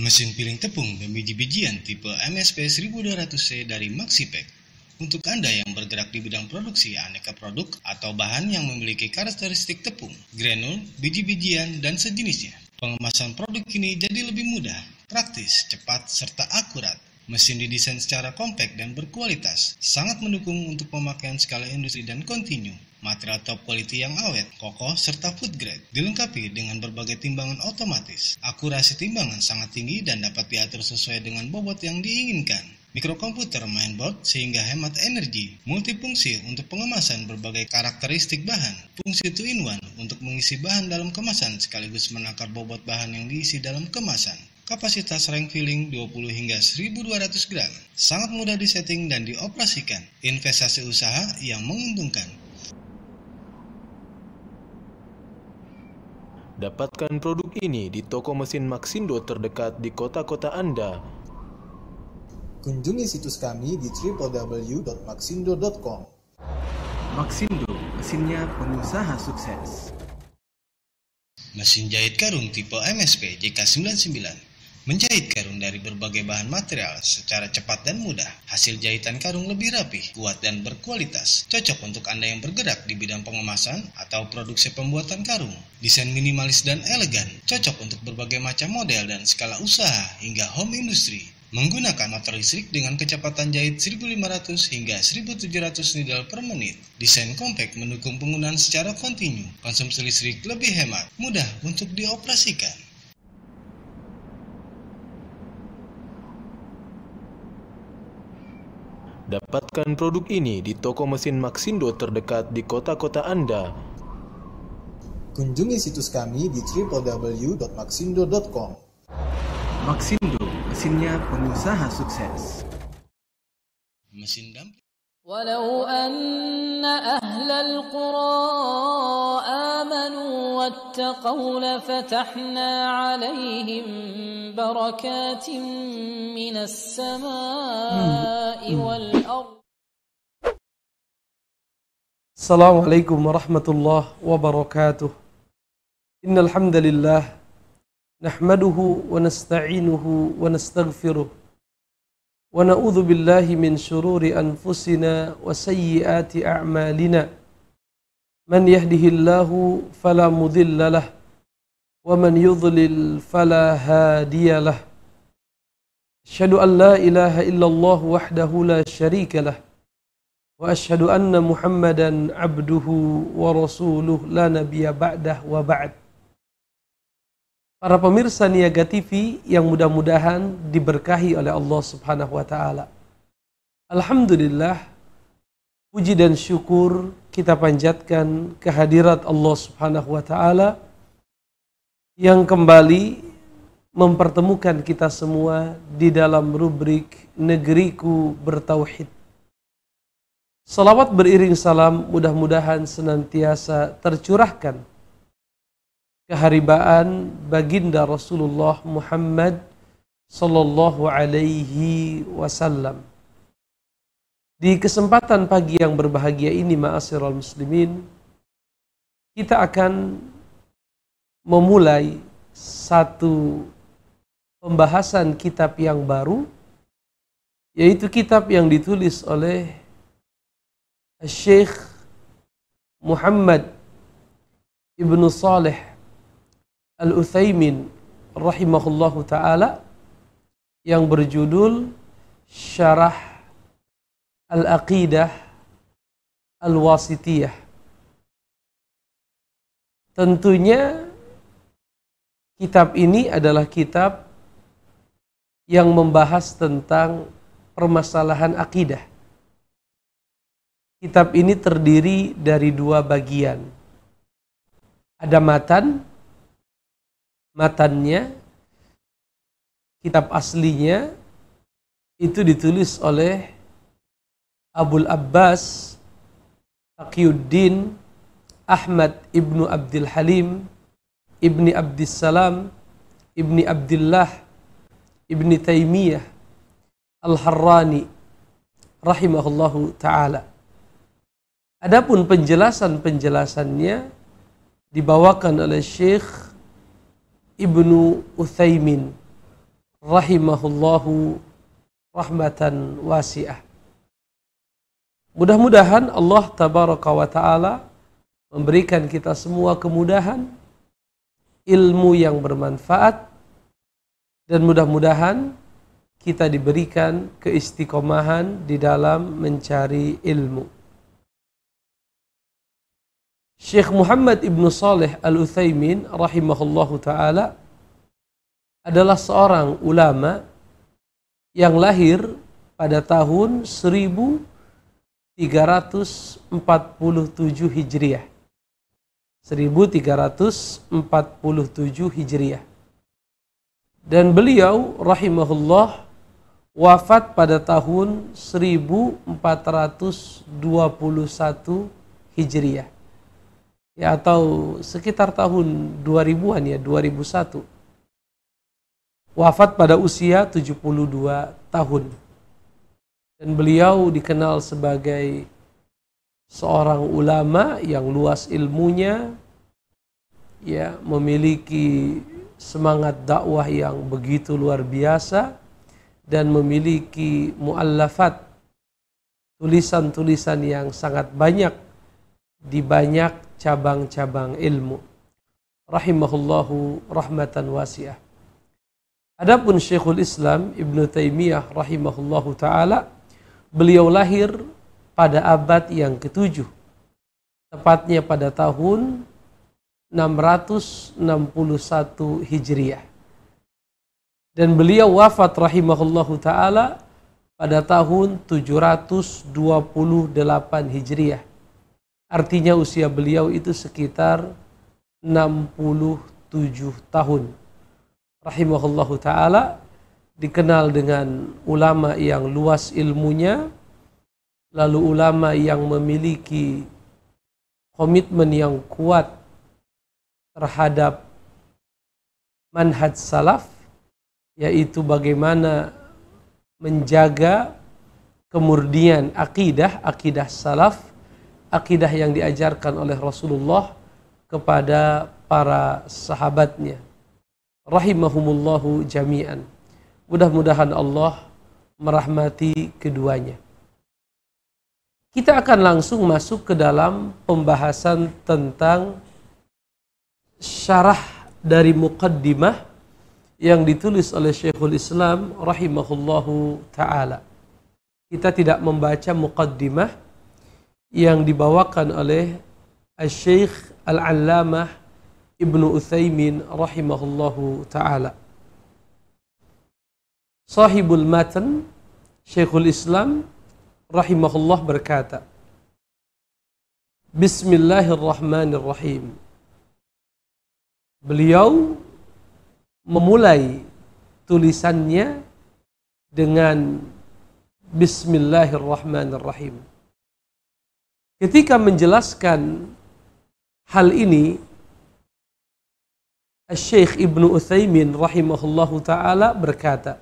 Mesin piring tepung dan biji-bijian tipe MSP 1200C dari Maxipack. Untuk Anda yang bergerak di bidang produksi aneka produk atau bahan yang memiliki karakteristik tepung, granul, biji-bijian, dan sejenisnya. Pengemasan produk ini jadi lebih mudah, praktis, cepat, serta akurat. Mesin didesain secara kompak dan berkualitas, sangat mendukung untuk pemakaian skala industri dan kontinu material top quality yang awet, kokoh, serta food grade. Dilengkapi dengan berbagai timbangan otomatis. Akurasi timbangan sangat tinggi dan dapat diatur sesuai dengan bobot yang diinginkan. Mikrokomputer mainboard sehingga hemat energi, multifungsi untuk pengemasan berbagai karakteristik bahan, fungsi two-in-one untuk mengisi bahan dalam kemasan sekaligus menakar bobot bahan yang diisi dalam kemasan, kapasitas rank filling 20 hingga 1200 gram. Sangat mudah disetting dan dioperasikan. Investasi usaha yang menguntungkan. Dapatkan produk ini di toko mesin Maxindo terdekat di kota-kota Anda. Kunjungi situs kami di www.maxindo.com. Maxindo, mesinnya pengusaha sukses. Mesin jahit karung tipe MSP JK99 Menjahit karung dari berbagai bahan material secara cepat dan mudah. Hasil jahitan karung lebih rapi, kuat dan berkualitas. Cocok untuk Anda yang bergerak di bidang pengemasan atau produksi pembuatan karung. Desain minimalis dan elegan, cocok untuk berbagai macam model dan skala usaha hingga home industry. Menggunakan motor listrik dengan kecepatan jahit 1500 hingga 1700 needle per menit. Desain compact mendukung penggunaan secara kontinu. Konsumsi listrik lebih hemat, mudah untuk dioperasikan. Dapatkan produk ini di toko mesin Maxindo terdekat di kota-kota Anda. Kunjungi situs kami di www.maxindo.com. Maxindo, mesinnya pengusaha sukses. Mesin damping. ولو أن أهل القرى آمنوا واتقوا لفتحنا عليهم بركات من السماء والأرض السلام عليكم ورحمة الله وبركاته إن الحمد لله نحمده ونستعينه ونستغفره ونعوذ بالله من شرور انفسنا وسيئات اعمالنا من يهده الله فلا مضل له ومن يضلل فلا هادي له اشهد ان لا اله الا الله وحده لا شريك له واشهد ان محمدا عبده ورسوله لا نبي بعده وبعد para pemirsa Niaga TV yang mudah-mudahan diberkahi oleh Allah Subhanahu wa taala. Alhamdulillah puji dan syukur kita panjatkan kehadirat Allah Subhanahu wa taala yang kembali mempertemukan kita semua di dalam rubrik Negeriku Bertauhid. Salawat beriring salam mudah-mudahan senantiasa tercurahkan keharibaan baginda Rasulullah Muhammad sallallahu alaihi wasallam. Di kesempatan pagi yang berbahagia ini ma'asyiral muslimin, kita akan memulai satu pembahasan kitab yang baru yaitu kitab yang ditulis oleh Syekh Muhammad Ibnu Saleh Al-Uthaymin rahimahullahu taala yang berjudul Syarah Al-Aqidah Al-Wasitiyah. Tentunya kitab ini adalah kitab yang membahas tentang permasalahan akidah. Kitab ini terdiri dari dua bagian. Ada matan matannya, kitab aslinya itu ditulis oleh Abul Abbas Taqiyuddin Ahmad ibnu Abdul Halim ibni Abdissalam ibni Abdullah ibni Taimiyah Al-Harrani rahimahullahu taala. Adapun penjelasan-penjelasannya dibawakan oleh Syekh Ibnu Uthaymin rahimahullahu rahmatan wasi'ah. Mudah-mudahan Allah tabaraka wa taala memberikan kita semua kemudahan ilmu yang bermanfaat dan mudah-mudahan kita diberikan keistiqomahan di dalam mencari ilmu. Syekh Muhammad Ibnu Saleh Al-Utsaimin rahimahullahu taala adalah seorang ulama yang lahir pada tahun 1347 Hijriah. 1347 Hijriah. Dan beliau rahimahullah wafat pada tahun 1421 Hijriah ya atau sekitar tahun 2000-an ya 2001 wafat pada usia 72 tahun dan beliau dikenal sebagai seorang ulama yang luas ilmunya ya memiliki semangat dakwah yang begitu luar biasa dan memiliki muallafat tulisan-tulisan yang sangat banyak di banyak cabang-cabang ilmu. Rahimahullahu rahmatan wasiah. Adapun Syekhul Islam Ibn Taimiyah rahimahullahu taala beliau lahir pada abad yang ketujuh tepatnya pada tahun 661 Hijriah. Dan beliau wafat rahimahullahu taala pada tahun 728 Hijriah. Artinya usia beliau itu sekitar 67 tahun. Rahimahullahu taala dikenal dengan ulama yang luas ilmunya, lalu ulama yang memiliki komitmen yang kuat terhadap manhaj salaf yaitu bagaimana menjaga kemurnian akidah akidah salaf akidah yang diajarkan oleh Rasulullah kepada para sahabatnya. Rahimahumullahu jami'an. Mudah-mudahan Allah merahmati keduanya. Kita akan langsung masuk ke dalam pembahasan tentang syarah dari muqaddimah yang ditulis oleh Syekhul Islam rahimahullahu taala. Kita tidak membaca muqaddimah yang dibawakan oleh Al-Syeikh Al-Allamah Ibnu Uthaymin rahimahullahu taala. Sahibul Matan Syekhul Islam rahimahullah berkata, Bismillahirrahmanirrahim. Beliau memulai tulisannya dengan Bismillahirrahmanirrahim. Ketika menjelaskan hal ini, Syekh Ibnu Utsaimin rahimahullahu taala berkata,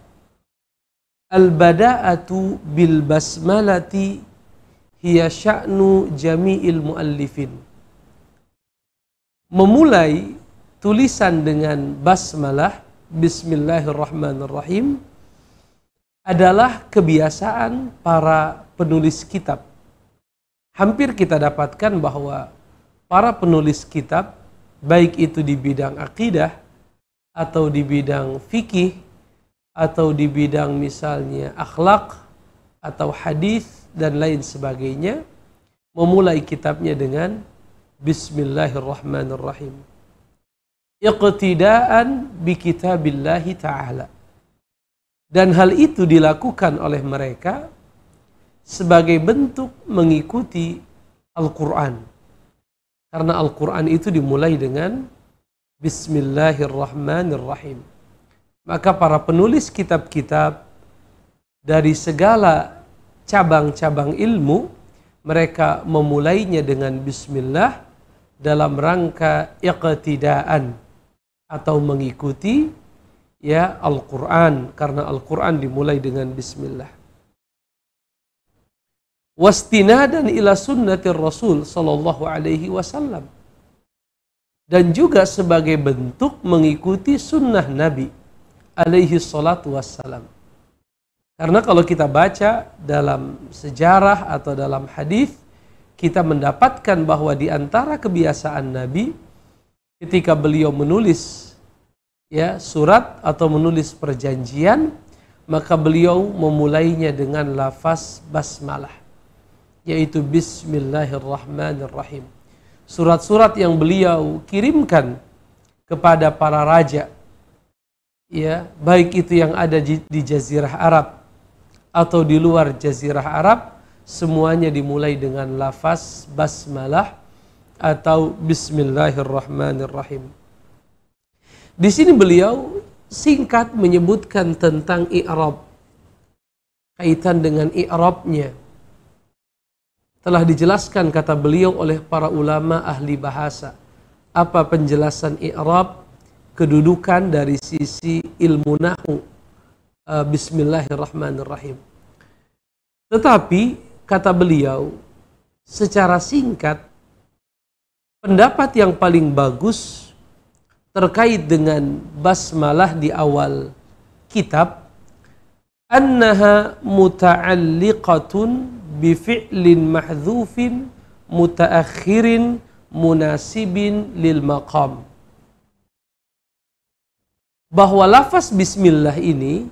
Al-bada'atu bil basmalati hiya sya'nu jami'il muallifin. Memulai tulisan dengan basmalah bismillahirrahmanirrahim adalah kebiasaan para penulis kitab hampir kita dapatkan bahwa para penulis kitab baik itu di bidang akidah atau di bidang fikih atau di bidang misalnya akhlak atau hadis dan lain sebagainya memulai kitabnya dengan Bismillahirrahmanirrahim. Iqtidaan bi kitabillahi ta'ala. Dan hal itu dilakukan oleh mereka sebagai bentuk mengikuti Al-Quran. Karena Al-Quran itu dimulai dengan Bismillahirrahmanirrahim. Maka para penulis kitab-kitab dari segala cabang-cabang ilmu, mereka memulainya dengan Bismillah dalam rangka iqtidaan atau mengikuti ya Al-Quran karena Al-Quran dimulai dengan Bismillah wastinadan ila sunnatir Rasul sallallahu alaihi wasallam dan juga sebagai bentuk mengikuti sunnah Nabi alaihi salatu wassalam. Karena kalau kita baca dalam sejarah atau dalam hadis kita mendapatkan bahwa di antara kebiasaan Nabi ketika beliau menulis ya surat atau menulis perjanjian maka beliau memulainya dengan lafaz basmalah yaitu Bismillahirrahmanirrahim. Surat-surat yang beliau kirimkan kepada para raja, ya baik itu yang ada di, Jazirah Arab atau di luar Jazirah Arab, semuanya dimulai dengan lafaz basmalah atau Bismillahirrahmanirrahim. Di sini beliau singkat menyebutkan tentang i'rab. Kaitan dengan i'rabnya telah dijelaskan kata beliau oleh para ulama ahli bahasa. Apa penjelasan i'rab? Kedudukan dari sisi ilmu nahu. Eh, bismillahirrahmanirrahim. Tetapi kata beliau secara singkat pendapat yang paling bagus terkait dengan basmalah di awal kitab annaha muta'alliqatun bifi'lin mahzufin, mutaakhirin munasibin lil maqam bahwa lafaz bismillah ini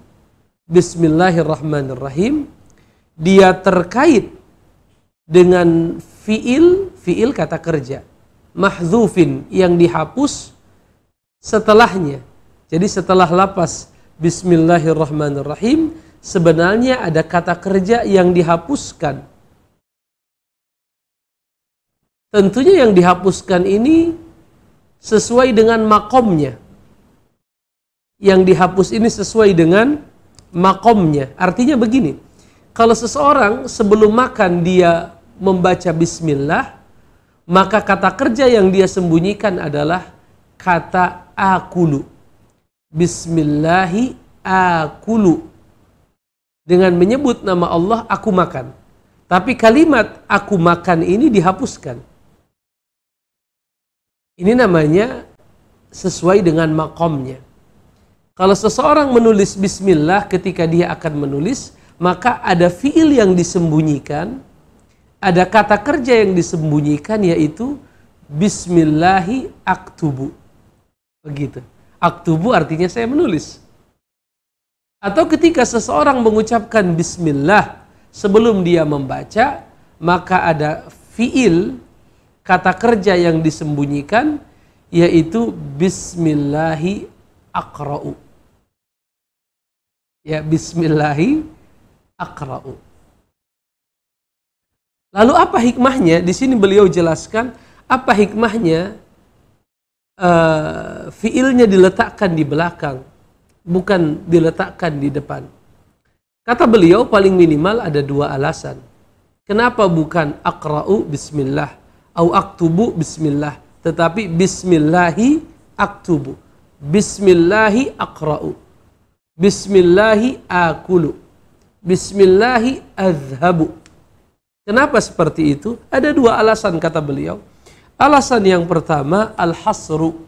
bismillahirrahmanirrahim dia terkait dengan fiil fiil kata kerja mahzufin yang dihapus setelahnya jadi setelah lafaz bismillahirrahmanirrahim sebenarnya ada kata kerja yang dihapuskan. Tentunya yang dihapuskan ini sesuai dengan makomnya. Yang dihapus ini sesuai dengan makomnya. Artinya begini, kalau seseorang sebelum makan dia membaca bismillah, maka kata kerja yang dia sembunyikan adalah kata akulu. Bismillahi akulu dengan menyebut nama Allah aku makan. Tapi kalimat aku makan ini dihapuskan. Ini namanya sesuai dengan makomnya. Kalau seseorang menulis bismillah ketika dia akan menulis, maka ada fiil yang disembunyikan, ada kata kerja yang disembunyikan yaitu bismillahi aktubu. Begitu. Aktubu artinya saya menulis. Atau ketika seseorang mengucapkan bismillah sebelum dia membaca, maka ada fiil kata kerja yang disembunyikan yaitu bismillahi akra'u. Ya bismillahi akra'u. Lalu apa hikmahnya? Di sini beliau jelaskan apa hikmahnya uh, fiilnya diletakkan di belakang bukan diletakkan di depan. Kata beliau paling minimal ada dua alasan. Kenapa bukan akra'u bismillah atau aktubu bismillah, tetapi bismillahi aktubu. Bismillahi akra'u. Bismillahi akulu. Bismillahi azhabu. Kenapa seperti itu? Ada dua alasan kata beliau. Alasan yang pertama al-hasru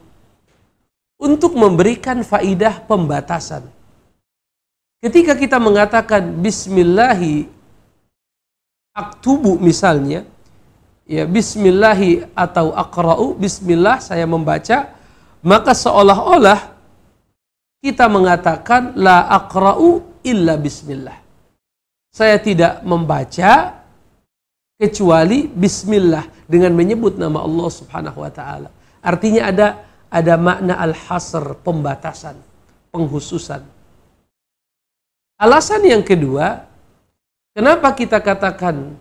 untuk memberikan faidah pembatasan. Ketika kita mengatakan bismillahi aktubu misalnya, ya bismillahi atau akra'u, bismillah saya membaca, maka seolah-olah kita mengatakan la akra'u illa bismillah. Saya tidak membaca kecuali bismillah dengan menyebut nama Allah Subhanahu wa taala. Artinya ada ada makna al-hasr, pembatasan, penghususan. Alasan yang kedua, kenapa kita katakan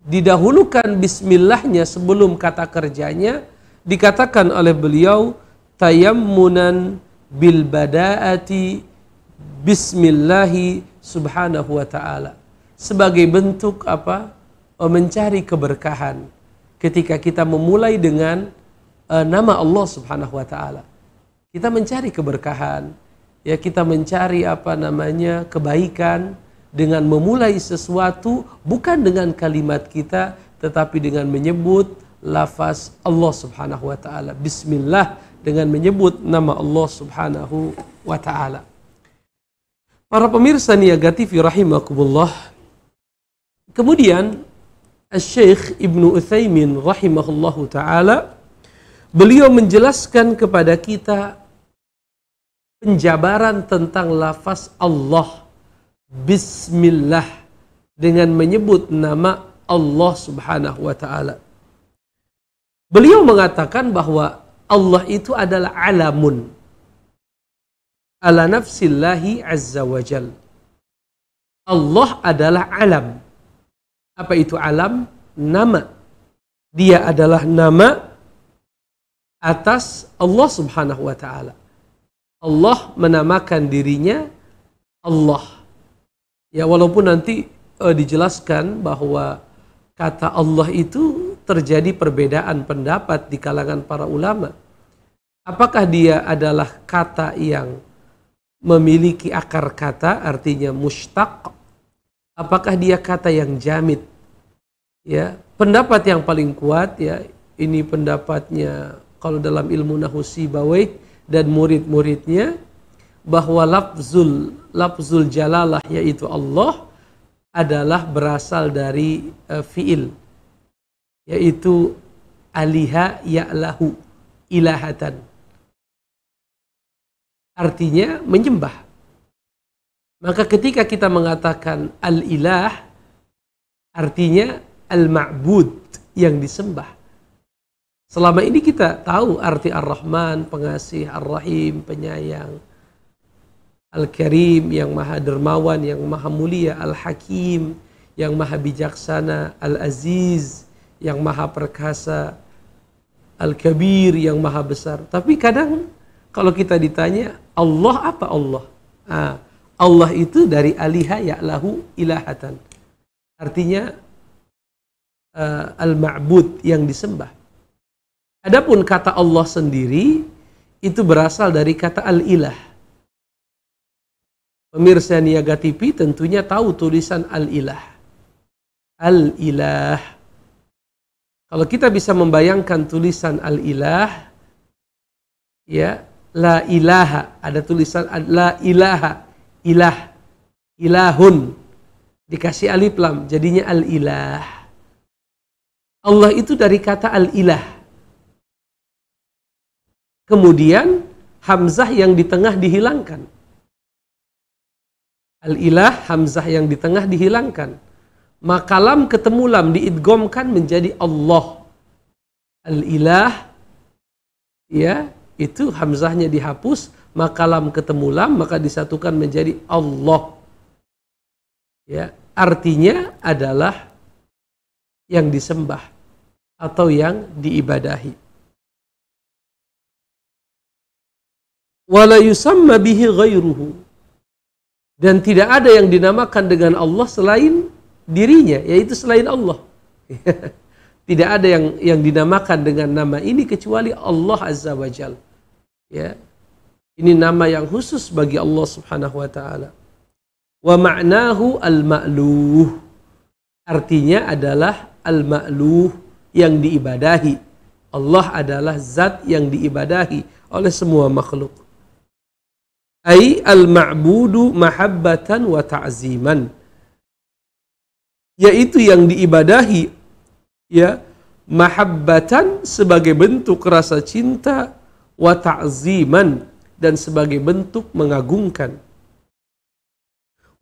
didahulukan bismillahnya sebelum kata kerjanya dikatakan oleh beliau tayammunan bil badaati bismillahi subhanahu wa taala sebagai bentuk apa oh, mencari keberkahan ketika kita memulai dengan uh, nama Allah Subhanahu wa taala. Kita mencari keberkahan, ya kita mencari apa namanya kebaikan dengan memulai sesuatu bukan dengan kalimat kita tetapi dengan menyebut lafaz Allah Subhanahu wa taala. Bismillah dengan menyebut nama Allah Subhanahu wa taala. Para pemirsa Niaga TV rahimakumullah. Kemudian Syekh Ibnu Utsaimin rahimahullahu taala beliau menjelaskan kepada kita penjabaran tentang lafaz Allah Bismillah dengan menyebut nama Allah Subhanahu wa taala. Beliau mengatakan bahwa Allah itu adalah alamun ala nafsillahi azza wa jal. Allah adalah alam. Apa itu alam? Nama. Dia adalah nama atas Allah Subhanahu wa taala. Allah menamakan dirinya Allah. Ya walaupun nanti e, dijelaskan bahwa kata Allah itu terjadi perbedaan pendapat di kalangan para ulama. Apakah dia adalah kata yang memiliki akar kata artinya mustaq? Apakah dia kata yang jamit Ya, pendapat yang paling kuat ya ini pendapatnya kalau dalam ilmu nahu Sibawai dan murid-muridnya bahwa lafzul lafzul jalalah yaitu Allah adalah berasal dari uh, fiil yaitu aliha ya'lahu ilahatan artinya menyembah maka ketika kita mengatakan al-ilah artinya al-ma'bud yang disembah Selama ini kita tahu arti Ar-Rahman, pengasih, Ar-Rahim, penyayang, Al-Karim yang maha dermawan, yang maha mulia, Al-Hakim yang maha bijaksana, Al-Aziz yang maha perkasa, Al-Kabir yang maha besar. Tapi kadang kalau kita ditanya Allah apa Allah? Ah, Allah itu dari aliha ya'lahu ilahatan. Artinya uh, al-ma'bud yang disembah. Adapun kata Allah sendiri itu berasal dari kata al-ilah. Pemirsa Niaga TV tentunya tahu tulisan al-ilah. Al-ilah. Kalau kita bisa membayangkan tulisan al-ilah, ya, la ilaha, ada tulisan la ilaha, ilah, ilahun. Dikasih alif lam, jadinya al-ilah. Allah itu dari kata al-ilah Kemudian hamzah yang di tengah dihilangkan. Al-ilah hamzah yang di tengah dihilangkan. Maka lam ketemu lam diidgomkan menjadi Allah. Al-ilah ya itu hamzahnya dihapus maka lam ketemu lam maka disatukan menjadi Allah ya artinya adalah yang disembah atau yang diibadahi wala yusamma bihi ghairuhu dan tidak ada yang dinamakan dengan Allah selain dirinya yaitu selain Allah tidak ada yang yang dinamakan dengan nama ini kecuali Allah azza wajal ya ini nama yang khusus bagi Allah subhanahu wa taala wa ma'nahu al-ma'luh artinya adalah al-ma'luh yang diibadahi Allah adalah zat yang diibadahi oleh semua makhluk ay al-ma'budu mahabbatan wa ta'ziman. Yaitu yang diibadahi ya mahabbatan sebagai bentuk rasa cinta wa ta'ziman dan sebagai bentuk mengagungkan.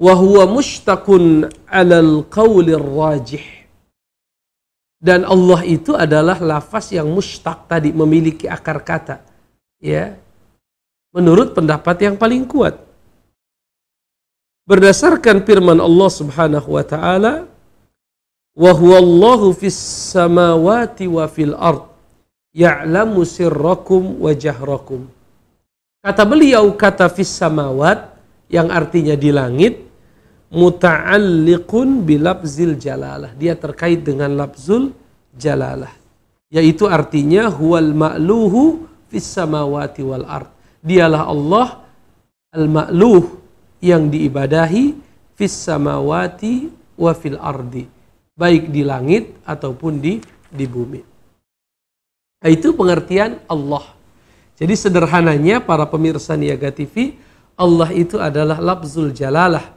Wa huwa mushtaqun 'alal rajih. Dan Allah itu adalah lafaz yang mustaq tadi memiliki akar kata. Ya, menurut pendapat yang paling kuat. Berdasarkan firman Allah Subhanahu wa taala, "Wa huwallahu fis samawati wa fil ard ya'lamu sirrakum wa jahrakum." Kata beliau kata fis samawat yang artinya di langit muta'alliqun bilabzil jalalah. Dia terkait dengan labzul jalalah. Yaitu artinya huwal ma'luhu fis samawati wal ard dialah Allah al-ma'luh yang diibadahi fis samawati wa fil ardi baik di langit ataupun di di bumi. Nah, itu pengertian Allah. Jadi sederhananya para pemirsa Niaga TV, Allah itu adalah labzul jalalah.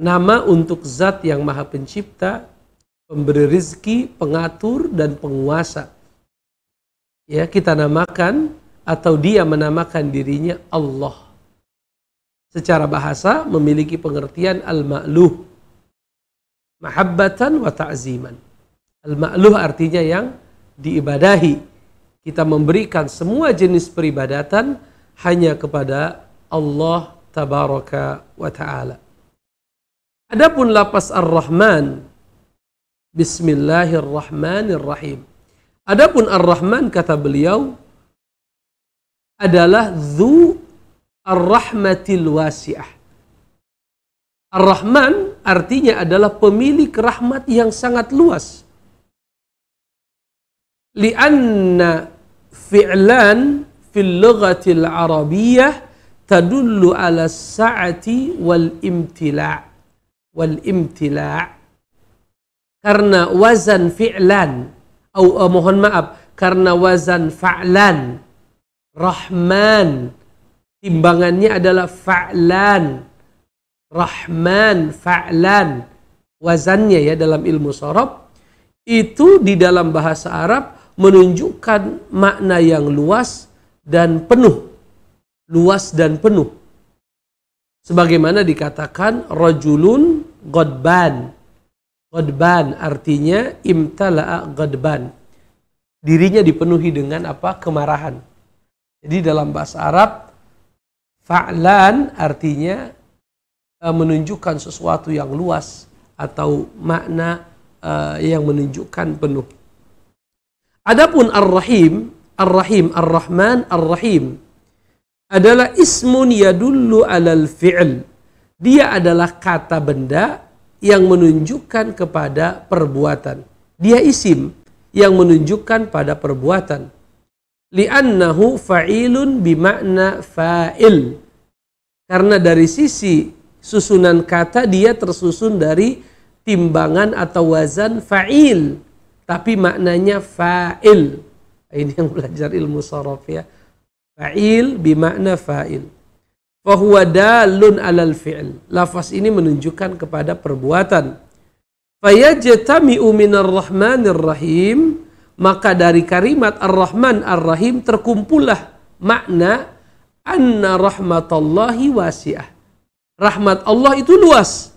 Nama untuk zat yang maha pencipta, pemberi rizki, pengatur, dan penguasa. Ya, kita namakan atau dia menamakan dirinya Allah. Secara bahasa memiliki pengertian al-ma'luh. Mahabbatan wa ta'ziman. Al-ma'luh artinya yang diibadahi. Kita memberikan semua jenis peribadatan hanya kepada Allah tabaraka wa ta'ala. Adapun lapas Ar-Rahman Bismillahirrahmanirrahim. Adapun Ar-Rahman kata beliau adalah Zu Ar-Rahmatil Wasi'ah. Ar-Rahman artinya adalah pemilik rahmat yang sangat luas. Lianna fi'lan fil lughatil arabiyyah tadullu ala sa'ati wal imtila' wal imtila' karena wazan fi'lan atau eh, mohon maaf karena wazan fa'lan Rahman. Timbangannya adalah fa'lan. Rahman, fa'lan. Wazannya ya dalam ilmu sorob. Itu di dalam bahasa Arab menunjukkan makna yang luas dan penuh. Luas dan penuh. Sebagaimana dikatakan rajulun godban. Godban artinya imtala'a godban. Dirinya dipenuhi dengan apa? Kemarahan. Jadi dalam bahasa Arab, fa'lan artinya eh, menunjukkan sesuatu yang luas atau makna eh, yang menunjukkan penuh. Adapun Ar-Rahim, Ar-Rahim, Ar-Rahman, Ar-Rahim adalah ismun yadullu alal fi'l. Dia adalah kata benda yang menunjukkan kepada perbuatan. Dia isim yang menunjukkan pada perbuatan li'annahu fa'ilun bimakna fa'il karena dari sisi susunan kata dia tersusun dari timbangan atau wazan fa'il tapi maknanya fa'il ini yang belajar ilmu sorof ya fa'il bimakna fa'il fahuwa dalun alal fi'il lafaz ini menunjukkan kepada perbuatan fayajetami'u minar rahmanir rahim maka dari kalimat Ar-Rahman Ar-Rahim terkumpullah makna anna rahmatallahi wasi'ah. Rahmat Allah itu luas.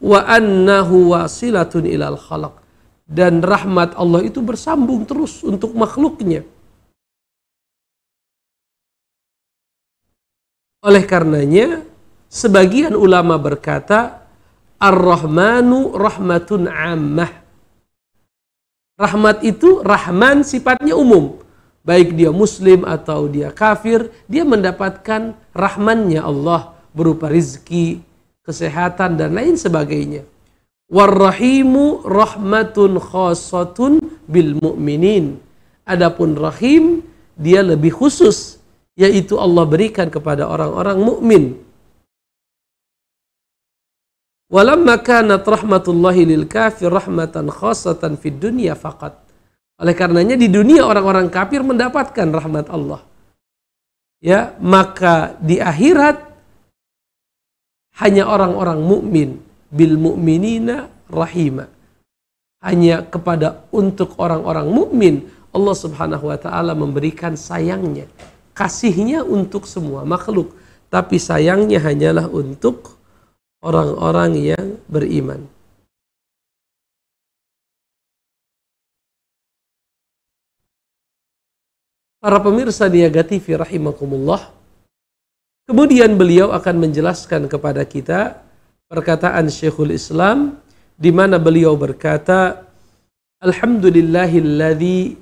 Wa annahu wasilatun ilal khalaq. Dan rahmat Allah itu bersambung terus untuk makhluknya. Oleh karenanya, sebagian ulama berkata, Ar-Rahmanu rahmatun ammah. Rahmat itu rahman sifatnya umum. Baik dia muslim atau dia kafir, dia mendapatkan rahmannya Allah berupa rizki, kesehatan dan lain sebagainya. Warrahimu rahmatun khasatun bil mu'minin. Adapun rahim dia lebih khusus yaitu Allah berikan kepada orang-orang mukmin. Walamma kanat rahmatullahi lil kafir rahmatan khasatan fid dunya faqat. Oleh karenanya di dunia orang-orang kafir mendapatkan rahmat Allah. Ya, maka di akhirat hanya orang-orang mukmin bil mukminina rahima. Hanya kepada untuk orang-orang mukmin Allah Subhanahu wa taala memberikan sayangnya, kasihnya untuk semua makhluk, tapi sayangnya hanyalah untuk orang-orang yang beriman. Para pemirsa Niaga TV rahimakumullah. Kemudian beliau akan menjelaskan kepada kita perkataan Syekhul Islam di mana beliau berkata Alhamdulillahilladzi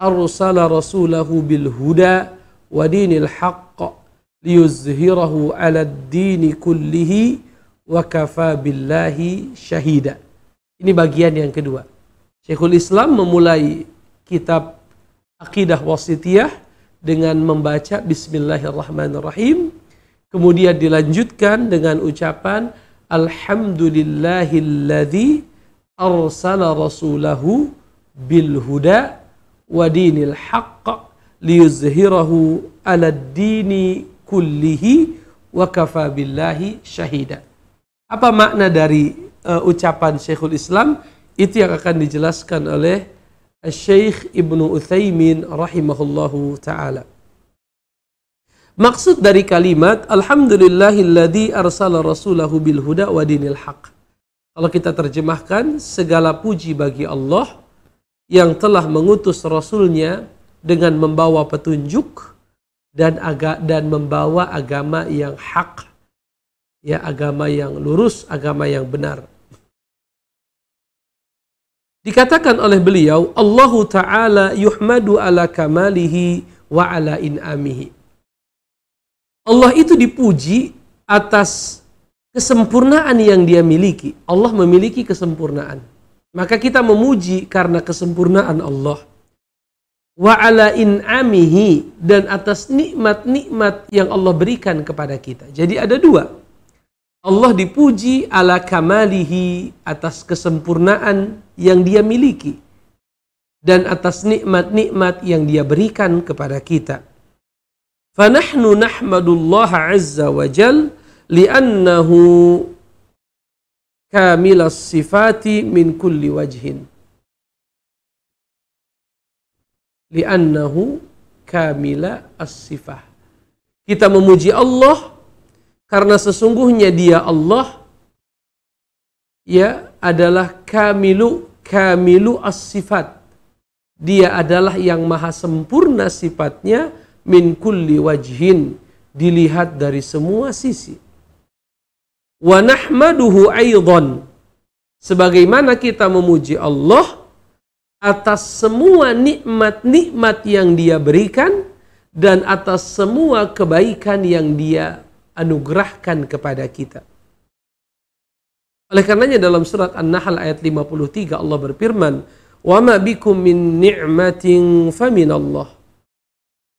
arsala rasulahu bil huda wa dinil haqq liyuzhirahu ala ad-dini kullihi wa kafa billahi syahida. Ini bagian yang kedua. Syekhul Islam memulai kitab Aqidah Wasitiyah dengan membaca Bismillahirrahmanirrahim. Kemudian dilanjutkan dengan ucapan Alhamdulillahilladzi arsala rasulahu bil huda wa dinil haqq liyuzhirahu ala dini kullihi wa kafa billahi syahida. Apa makna dari uh, ucapan Syekhul Islam? Itu yang akan dijelaskan oleh Syekh Ibnu Utsaimin rahimahullahu taala. Maksud dari kalimat alhamdulillahilladzi arsala rasulahu bil huda wa dinil haq. Kalau kita terjemahkan segala puji bagi Allah yang telah mengutus rasulnya dengan membawa petunjuk dan agak dan membawa agama yang hak ya agama yang lurus, agama yang benar. Dikatakan oleh beliau, Allah Ta'ala yuhmadu ala kamalihi wa ala in'amihi. Allah itu dipuji atas kesempurnaan yang dia miliki. Allah memiliki kesempurnaan. Maka kita memuji karena kesempurnaan Allah. Wa ala in'amihi dan atas nikmat-nikmat yang Allah berikan kepada kita. Jadi ada dua. Allah dipuji ala kamalihi atas kesempurnaan yang dia miliki dan atas nikmat-nikmat yang dia berikan kepada kita. Fanahnu nahmadullah azza wa jal li'annahu kamilas sifati min kulli wajhin. Li'annahu kamila as-sifah. Kita memuji Allah karena sesungguhnya dia Allah ya adalah kamilu kamilu as-sifat. Dia adalah yang maha sempurna sifatnya min kulli wajhin dilihat dari semua sisi. Wa nahmaduhu aidan. Sebagaimana kita memuji Allah atas semua nikmat-nikmat yang dia berikan dan atas semua kebaikan yang dia anugerahkan kepada kita. Oleh karenanya dalam surat An-Nahl ayat 53 Allah berfirman, "Wa ma bikum min ni'matin faminallah."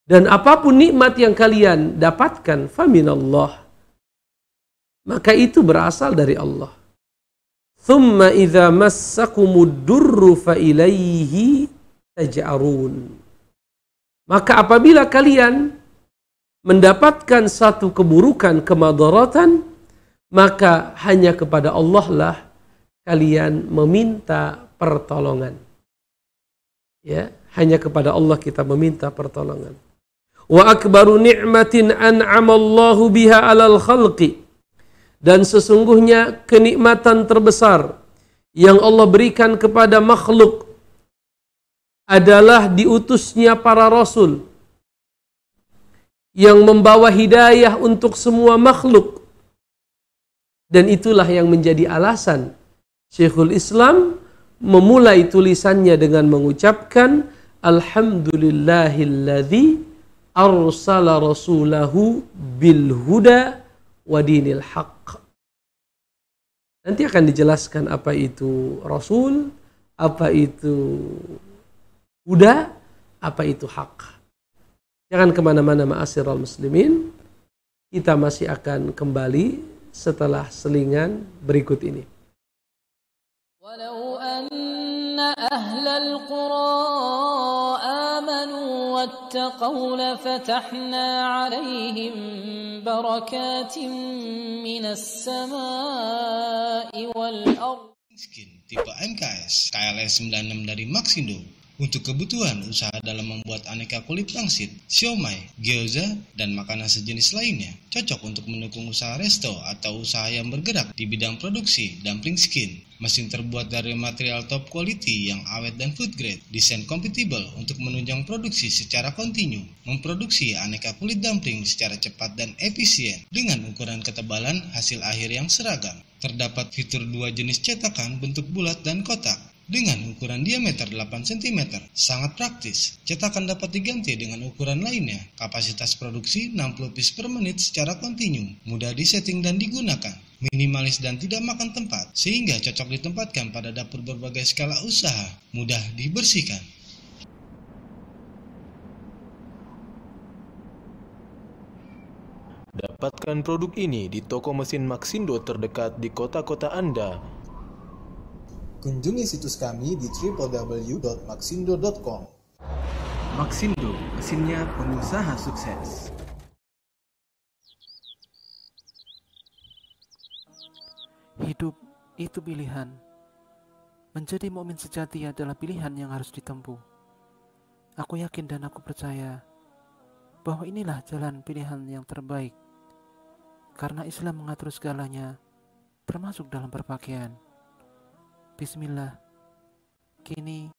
Dan apapun nikmat yang kalian dapatkan faminallah. Maka itu berasal dari Allah. Thumma idza massakumud durru fa ilaihi taj'arun. Maka apabila kalian mendapatkan satu keburukan kemadaratan maka hanya kepada Allah lah kalian meminta pertolongan ya hanya kepada Allah kita meminta pertolongan wa akbaru ni'matin an'amallahu biha 'alal khalqi dan sesungguhnya kenikmatan terbesar yang Allah berikan kepada makhluk adalah diutusnya para rasul yang membawa hidayah untuk semua makhluk. Dan itulah yang menjadi alasan Syekhul Islam memulai tulisannya dengan mengucapkan Alhamdulillahilladzi arsala rasulahu bil huda wa dinil haq. Nanti akan dijelaskan apa itu rasul, apa itu huda, apa itu hak. Jangan kemana-mana al muslimin. Kita masih akan kembali setelah selingan berikut ini. Walau anna ahlal qura amanu wattaqaw alaihim barakatim minas samai wal Miskin tipe MKS KLS 96 dari Maxindo untuk kebutuhan usaha dalam membuat aneka kulit pangsit, siomay, gyoza, dan makanan sejenis lainnya, cocok untuk mendukung usaha resto atau usaha yang bergerak di bidang produksi dumpling skin. Mesin terbuat dari material top quality yang awet dan food grade, desain compatible untuk menunjang produksi secara kontinu, memproduksi aneka kulit dumpling secara cepat dan efisien dengan ukuran ketebalan hasil akhir yang seragam. Terdapat fitur dua jenis cetakan bentuk bulat dan kotak dengan ukuran diameter 8 cm. Sangat praktis. Cetakan dapat diganti dengan ukuran lainnya. Kapasitas produksi 60 piece per menit secara kontinu. Mudah disetting dan digunakan. Minimalis dan tidak makan tempat, sehingga cocok ditempatkan pada dapur berbagai skala usaha. Mudah dibersihkan. Dapatkan produk ini di toko mesin Maxindo terdekat di kota-kota Anda Kunjungi situs kami di www.maxindo.com. Maxindo, mesinnya pengusaha sukses. Hidup itu pilihan. Menjadi mukmin sejati adalah pilihan yang harus ditempuh. Aku yakin dan aku percaya bahwa inilah jalan pilihan yang terbaik. Karena Islam mengatur segalanya, termasuk dalam perpakaian. Bismillah. Kini,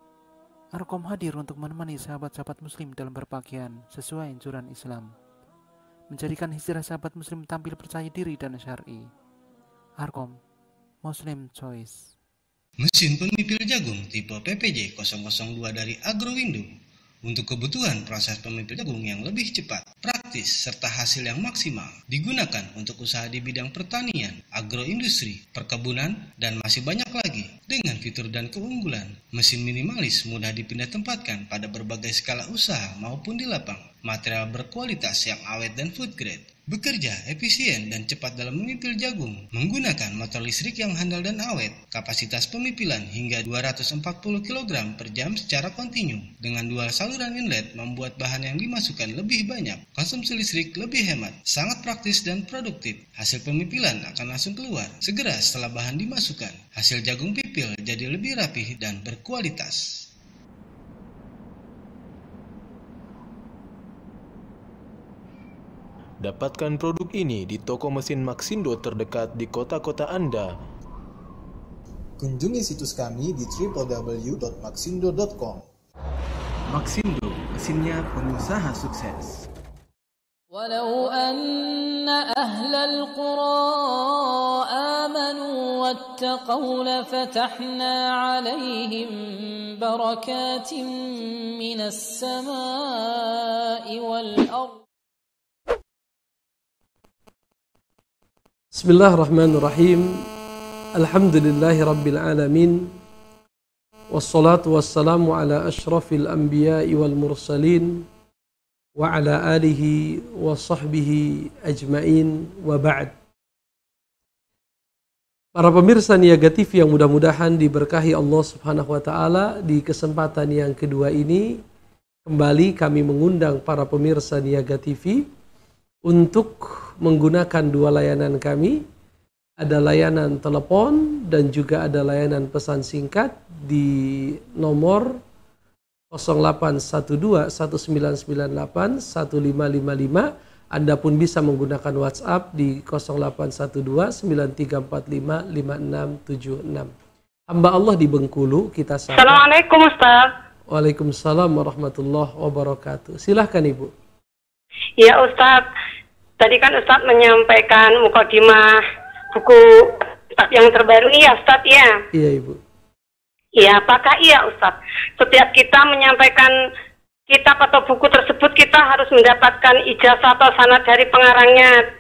Arkom hadir untuk menemani sahabat-sahabat muslim dalam berpakaian sesuai anjuran Islam. Menjadikan hijrah sahabat muslim tampil percaya diri dan syar'i. Arkom, Muslim Choice. Mesin pemipil jagung tipe PPJ 002 dari AgroWindo untuk kebutuhan proses pemipil jagung yang lebih cepat, praktis serta hasil yang maksimal digunakan untuk usaha di bidang pertanian, agroindustri, perkebunan, dan masih banyak lagi. Dengan fitur dan keunggulan, mesin minimalis mudah dipindah tempatkan pada berbagai skala usaha maupun di lapang material berkualitas yang awet dan food grade. Bekerja efisien dan cepat dalam mengipil jagung, menggunakan motor listrik yang handal dan awet, kapasitas pemipilan hingga 240 kg per jam secara kontinu. Dengan dua saluran inlet membuat bahan yang dimasukkan lebih banyak, konsumsi listrik lebih hemat, sangat praktis dan produktif. Hasil pemipilan akan langsung keluar segera setelah bahan dimasukkan. Hasil jagung pipil jadi lebih rapih dan berkualitas. Dapatkan produk ini di toko mesin Maxindo terdekat di kota-kota Anda. Kunjungi situs kami di www.maxindo.com. Maxindo, mesinnya pengusaha sukses. Walau ولو أن أهل القرى آمنوا واتقوا لفتحنا barakatim minas من wal والأرض Bismillahirrahmanirrahim. alamin. Wassalatu wassalamu ala ashrafil anbiya'i wal mursalin. Wa ala alihi wa sahbihi ajmain wa ba'd. Para pemirsa Niaga TV yang mudah-mudahan diberkahi Allah Subhanahu wa taala di kesempatan yang kedua ini kembali kami mengundang para pemirsa Niaga TV untuk menggunakan dua layanan kami. Ada layanan telepon dan juga ada layanan pesan singkat di nomor 0812 1998 1555 anda pun bisa menggunakan WhatsApp di 0812 9345 5676. Hamba Allah di Bengkulu, kita sama. Assalamualaikum Ustaz. Waalaikumsalam warahmatullahi wabarakatuh. Silahkan Ibu. Ya Ustaz, tadi kan Ustaz menyampaikan mukadimah buku Ustadz yang terbaru Iya ya ya. Iya Ibu. Ya, apakah iya Ustaz? Setiap kita menyampaikan kitab atau buku tersebut kita harus mendapatkan ijazah atau sanad dari pengarangnya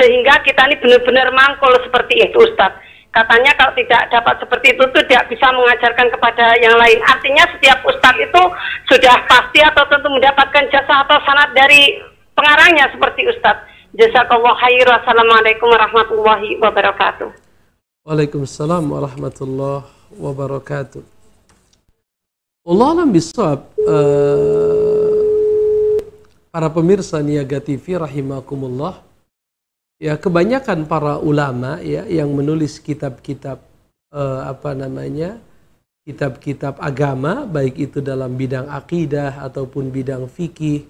sehingga kita ini benar-benar mangkul seperti itu Ustaz katanya kalau tidak dapat seperti itu tuh tidak bisa mengajarkan kepada yang lain. Artinya setiap ustadz itu sudah pasti atau tentu mendapatkan jasa atau sanat dari pengarangnya seperti ustadz. Jazakallah khair. Wassalamualaikum warahmatullahi wabarakatuh. Waalaikumsalam warahmatullahi wabarakatuh. Allah alam bisawab, uh, eh, para pemirsa Niaga TV rahimakumullah ya kebanyakan para ulama ya yang menulis kitab-kitab uh, apa namanya kitab-kitab agama baik itu dalam bidang akidah ataupun bidang fikih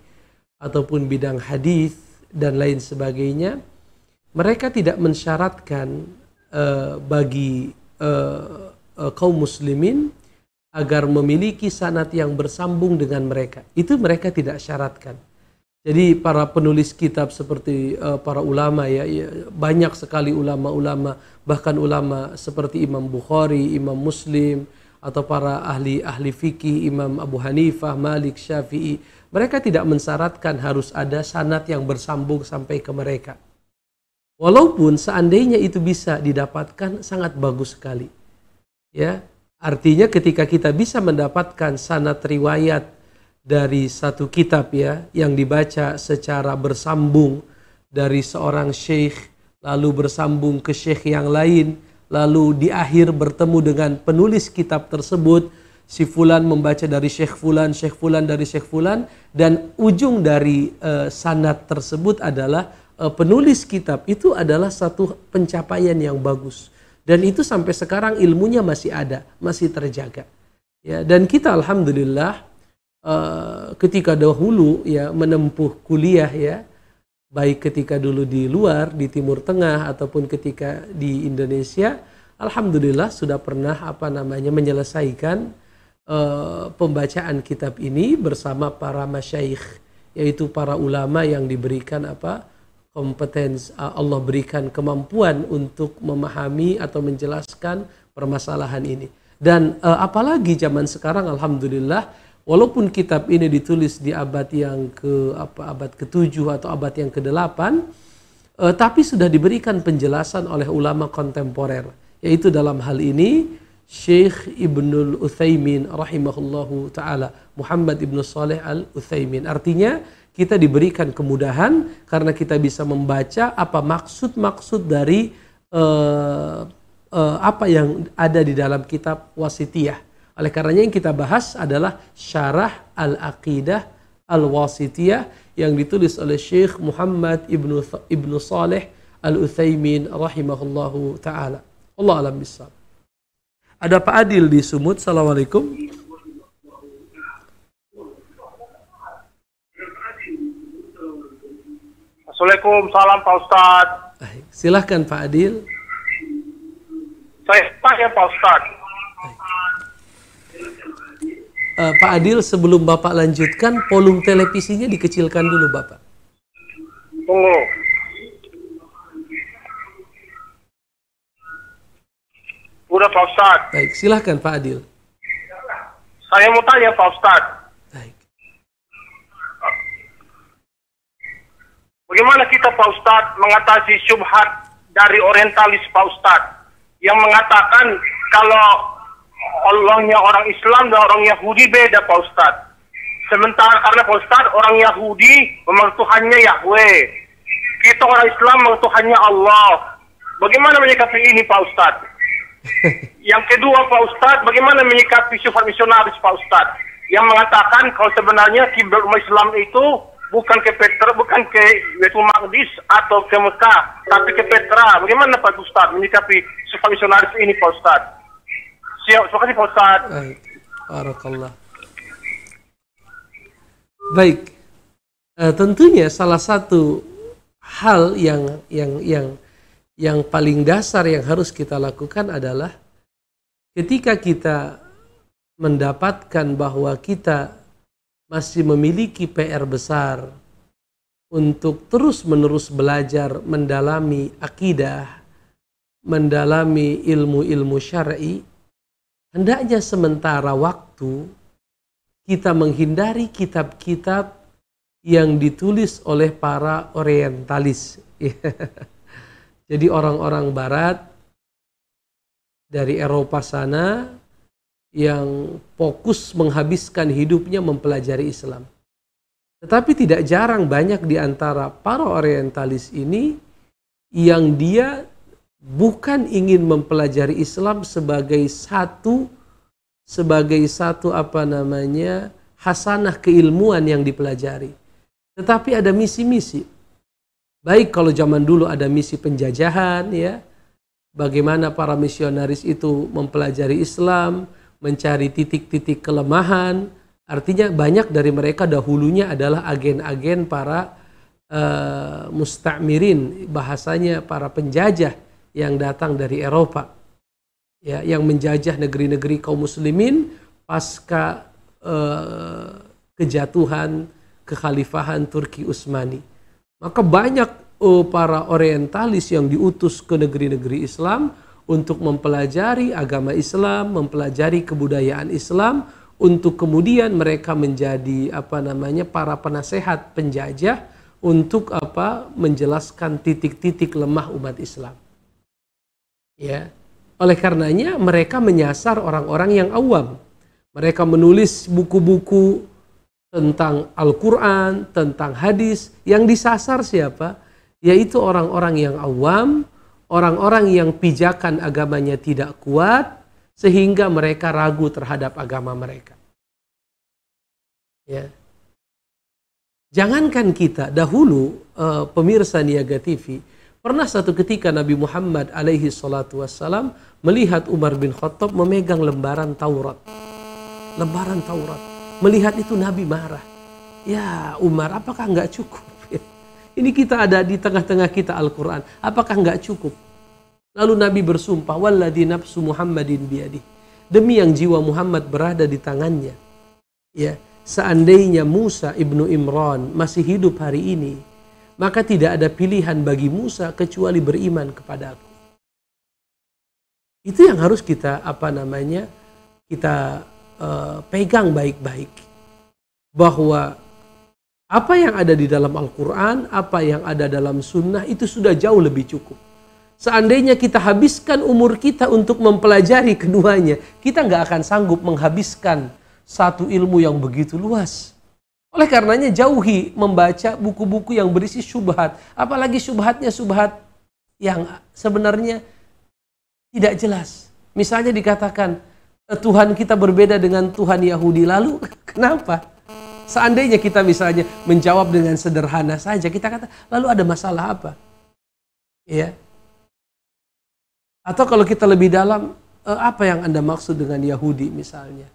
ataupun bidang hadis dan lain sebagainya mereka tidak mensyaratkan uh, bagi uh, kaum muslimin agar memiliki sanat yang bersambung dengan mereka itu mereka tidak syaratkan jadi para penulis kitab seperti uh, para ulama ya, ya banyak sekali ulama-ulama bahkan ulama seperti Imam Bukhari, Imam Muslim atau para ahli ahli fikih Imam Abu Hanifah, Malik, Syafi'i, mereka tidak mensyaratkan harus ada sanat yang bersambung sampai ke mereka. Walaupun seandainya itu bisa didapatkan sangat bagus sekali. Ya, artinya ketika kita bisa mendapatkan sanat riwayat dari satu kitab ya yang dibaca secara bersambung dari seorang syekh lalu bersambung ke syekh yang lain lalu di akhir bertemu dengan penulis kitab tersebut si fulan membaca dari syekh fulan syekh fulan dari syekh fulan dan ujung dari uh, sanad tersebut adalah uh, penulis kitab itu adalah satu pencapaian yang bagus dan itu sampai sekarang ilmunya masih ada masih terjaga ya dan kita alhamdulillah Eh, ketika dahulu ya menempuh kuliah ya baik ketika dulu di luar di Timur Tengah ataupun ketika di Indonesia alhamdulillah sudah pernah apa namanya menyelesaikan uh, pembacaan kitab ini bersama para masyaikh yaitu para ulama yang diberikan apa kompetensi Allah berikan kemampuan untuk memahami atau menjelaskan permasalahan ini. Dan uh, apalagi zaman sekarang alhamdulillah walaupun kitab ini ditulis di abad yang ke apa abad ke-7 atau abad yang ke-8 eh, tapi sudah diberikan penjelasan oleh ulama kontemporer yaitu dalam hal ini Syekh Ibnu Utsaimin rahimahullahu taala Muhammad Ibnu Saleh Al Utsaimin artinya kita diberikan kemudahan karena kita bisa membaca apa maksud-maksud dari eh, eh, apa yang ada di dalam kitab wasitiyah oleh karenanya yang kita bahas adalah Syarah Al-Aqidah Al-Wasitiyah yang ditulis oleh Syekh Muhammad Ibnu Ibnu Saleh Al-Utsaimin rahimahullahu taala. Allah alam bisawab. Ada Pak Adil di Sumut. Assalamualaikum. Assalamualaikum, salam Pak Ustadz. Silahkan Pak Adil. Saya Pak ya Pak Ustadz uh, Pak Adil sebelum Bapak lanjutkan volume televisinya dikecilkan dulu Bapak. Tunggu. Udah Pak Ustad. Baik, silahkan Pak Adil. Saya mau tanya Pak Ustad. Baik. Bagaimana kita Pak Ustad mengatasi syubhat dari orientalis Pak Ustad yang mengatakan kalau Allahnya orang Islam dan orang Yahudi beda Pak Ustadz. Sementara karena Pak Ustadz orang Yahudi memang Tuhannya Yahweh. Kita orang Islam memang Tuhannya Allah. Bagaimana menyikapi ini Pak Ustadz? Yang kedua Pak Ustadz, bagaimana menyikapi sifat misionaris Pak Ustadz? Yang mengatakan kalau sebenarnya kiblat umat Islam itu bukan ke Petra, bukan ke Yaitu Magdis atau ke Mekah, tapi ke Petra. Bagaimana Pak Ustadz menyikapi sifat misionaris ini Pak Ustadz? siap terima kasih Pak Ustaz baik baik e, tentunya salah satu hal yang yang yang yang paling dasar yang harus kita lakukan adalah ketika kita mendapatkan bahwa kita masih memiliki PR besar untuk terus-menerus belajar mendalami akidah, mendalami ilmu-ilmu syar'i, Hendaknya sementara waktu kita menghindari kitab-kitab yang ditulis oleh para orientalis. Ya. Jadi orang-orang barat dari Eropa sana yang fokus menghabiskan hidupnya mempelajari Islam. Tetapi tidak jarang banyak di antara para orientalis ini yang dia bukan ingin mempelajari Islam sebagai satu sebagai satu apa namanya hasanah keilmuan yang dipelajari. Tetapi ada misi-misi. Baik kalau zaman dulu ada misi penjajahan ya. Bagaimana para misionaris itu mempelajari Islam, mencari titik-titik kelemahan. Artinya banyak dari mereka dahulunya adalah agen-agen para uh, eh, mustamirin, bahasanya para penjajah yang datang dari Eropa ya yang menjajah negeri-negeri kaum muslimin pasca uh, kejatuhan kekhalifahan Turki Utsmani. Maka banyak uh, para orientalis yang diutus ke negeri-negeri Islam untuk mempelajari agama Islam, mempelajari kebudayaan Islam untuk kemudian mereka menjadi apa namanya para penasehat penjajah untuk apa menjelaskan titik-titik lemah umat Islam. Ya. Oleh karenanya mereka menyasar orang-orang yang awam. Mereka menulis buku-buku tentang Al-Quran, tentang hadis. Yang disasar siapa? Yaitu orang-orang yang awam, orang-orang yang pijakan agamanya tidak kuat, sehingga mereka ragu terhadap agama mereka. Ya. Jangankan kita dahulu uh, pemirsa Niaga TV, Pernah satu ketika Nabi Muhammad alaihi salatu wassalam melihat Umar bin Khattab memegang lembaran Taurat. Lembaran Taurat. Melihat itu Nabi marah. Ya Umar apakah nggak cukup? Ini kita ada di tengah-tengah kita Al-Quran. Apakah nggak cukup? Lalu Nabi bersumpah, Walladhi nafsu Muhammadin biadih. Demi yang jiwa Muhammad berada di tangannya. Ya, seandainya Musa ibnu Imran masih hidup hari ini, maka tidak ada pilihan bagi Musa kecuali beriman kepada aku. Itu yang harus kita apa namanya kita uh, pegang baik-baik bahwa apa yang ada di dalam Al-Quran, apa yang ada dalam Sunnah itu sudah jauh lebih cukup. Seandainya kita habiskan umur kita untuk mempelajari keduanya, kita nggak akan sanggup menghabiskan satu ilmu yang begitu luas. Oleh karenanya jauhi membaca buku-buku yang berisi syubhat, apalagi syubhatnya syubhat yang sebenarnya tidak jelas. Misalnya dikatakan eh, Tuhan kita berbeda dengan Tuhan Yahudi. Lalu kenapa? Seandainya kita misalnya menjawab dengan sederhana saja, kita kata, lalu ada masalah apa? Ya. Atau kalau kita lebih dalam, eh, apa yang Anda maksud dengan Yahudi misalnya?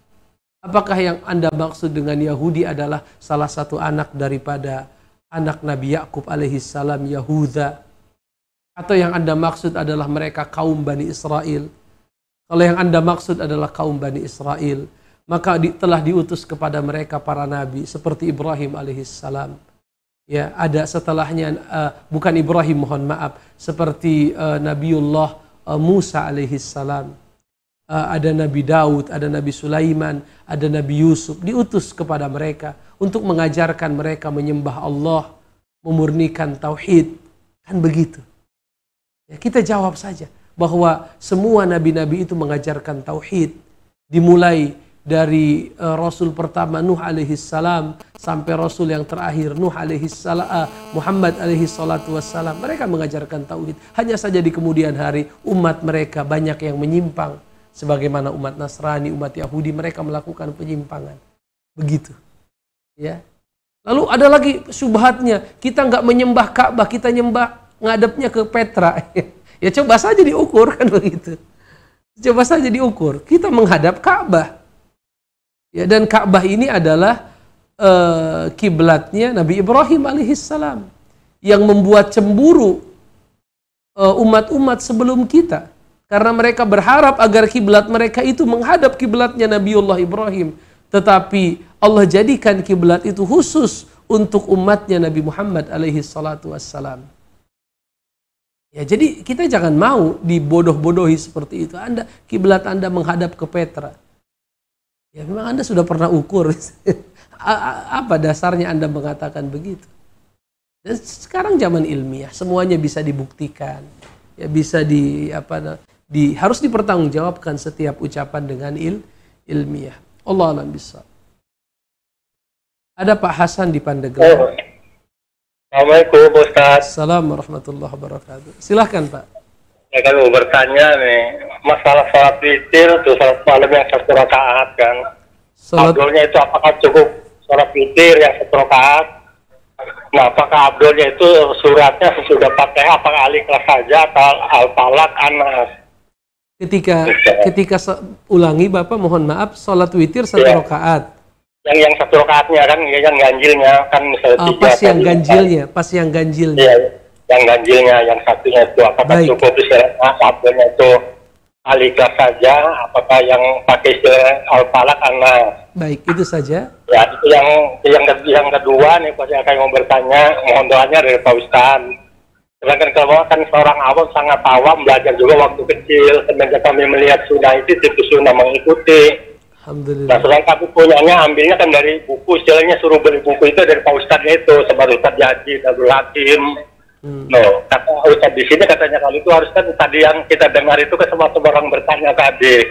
Apakah yang Anda maksud dengan Yahudi adalah salah satu anak daripada anak Nabi Yakub alaihi salam Yahuda? Atau yang Anda maksud adalah mereka kaum Bani Israel? Kalau yang Anda maksud adalah kaum Bani Israel, maka di, telah diutus kepada mereka para nabi seperti Ibrahim alaihi salam. Ya, ada setelahnya uh, bukan Ibrahim mohon maaf, seperti uh, Nabiullah uh, Musa alaihi salam Eh, ada Nabi Daud, ada Nabi Sulaiman, ada Nabi Yusuf diutus kepada mereka untuk mengajarkan mereka menyembah Allah, memurnikan tauhid. Kan begitu. Ya, kita jawab saja bahwa semua nabi-nabi itu mengajarkan tauhid dimulai dari uh, rasul pertama Nuh alaihi salam sampai rasul yang terakhir Nuh alaihi salam uh, eh, Muhammad alaihi salatu wassalam mereka mengajarkan tauhid hanya saja di kemudian hari umat mereka banyak yang menyimpang sebagaimana umat Nasrani, umat Yahudi mereka melakukan penyimpangan. Begitu. Ya. Lalu ada lagi subhatnya, kita nggak menyembah Ka'bah, kita nyembah ngadepnya ke Petra. ya coba saja diukur kan begitu. Coba saja diukur. Kita menghadap Ka'bah. Ya dan Ka'bah ini adalah uh, kiblatnya Nabi Ibrahim alaihissalam yang membuat cemburu eh, umat-umat uh, umat -umat sebelum kita. Karena mereka berharap agar kiblat mereka itu menghadap kiblatnya Nabiullah Ibrahim. Tetapi Allah jadikan kiblat itu khusus untuk umatnya Nabi Muhammad alaihi salatu wassalam. Ya, jadi kita jangan mau dibodoh-bodohi seperti itu. Anda kiblat Anda menghadap ke Petra. Ya memang Anda sudah pernah ukur. Apa dasarnya Anda mengatakan begitu? Dan sekarang zaman ilmiah, semuanya bisa dibuktikan. Ya bisa di apa di, harus dipertanggungjawabkan setiap ucapan dengan il, ilmiah. Allah alam bisa. Ada Pak Hasan di Pandeglang. Oh. Assalamualaikum Ustaz. Assalamualaikum warahmatullahi wabarakatuh. Silahkan Pak. Saya kan mau bertanya nih, masalah salat witir itu salat malam yang satu rakaat kan. Salat... Abdulnya itu apakah cukup salat witir yang satu rakaat? Nah, apakah Abdulnya itu suratnya sesudah pakai apakah aliklah saja atau al palak anas? ketika ketika ulangi bapak mohon maaf sholat witir satu ya. rakaat yang yang satu rakaatnya kan yang kan, ganjilnya kan misalnya oh, pas yang ganjilnya kan. pas yang ganjilnya ya, yang ganjilnya yang satunya itu apakah Baik. cukup istilah satunya itu alika saja apakah yang pakai istilah palak anak Baik, itu saja. Ya, itu yang yang yang kedua nih pasti akan mau bertanya, mohon doanya dari Pak Ustadz. Sedangkan kalau kan seorang awam sangat awam belajar juga waktu kecil. Sedangkan kami melihat sudah itu tipe sudah mengikuti. Alhamdulillah. Nah, sedangkan kami punyanya ambilnya kan dari buku, istilahnya suruh beli buku itu dari Pak Ustadz itu, sebab Ustadz Yaji, Abdul Hakim. Hmm. No, kata Ustadz di sini katanya kalau itu harus kan tadi yang kita dengar itu kan ke semua orang bertanya tadi.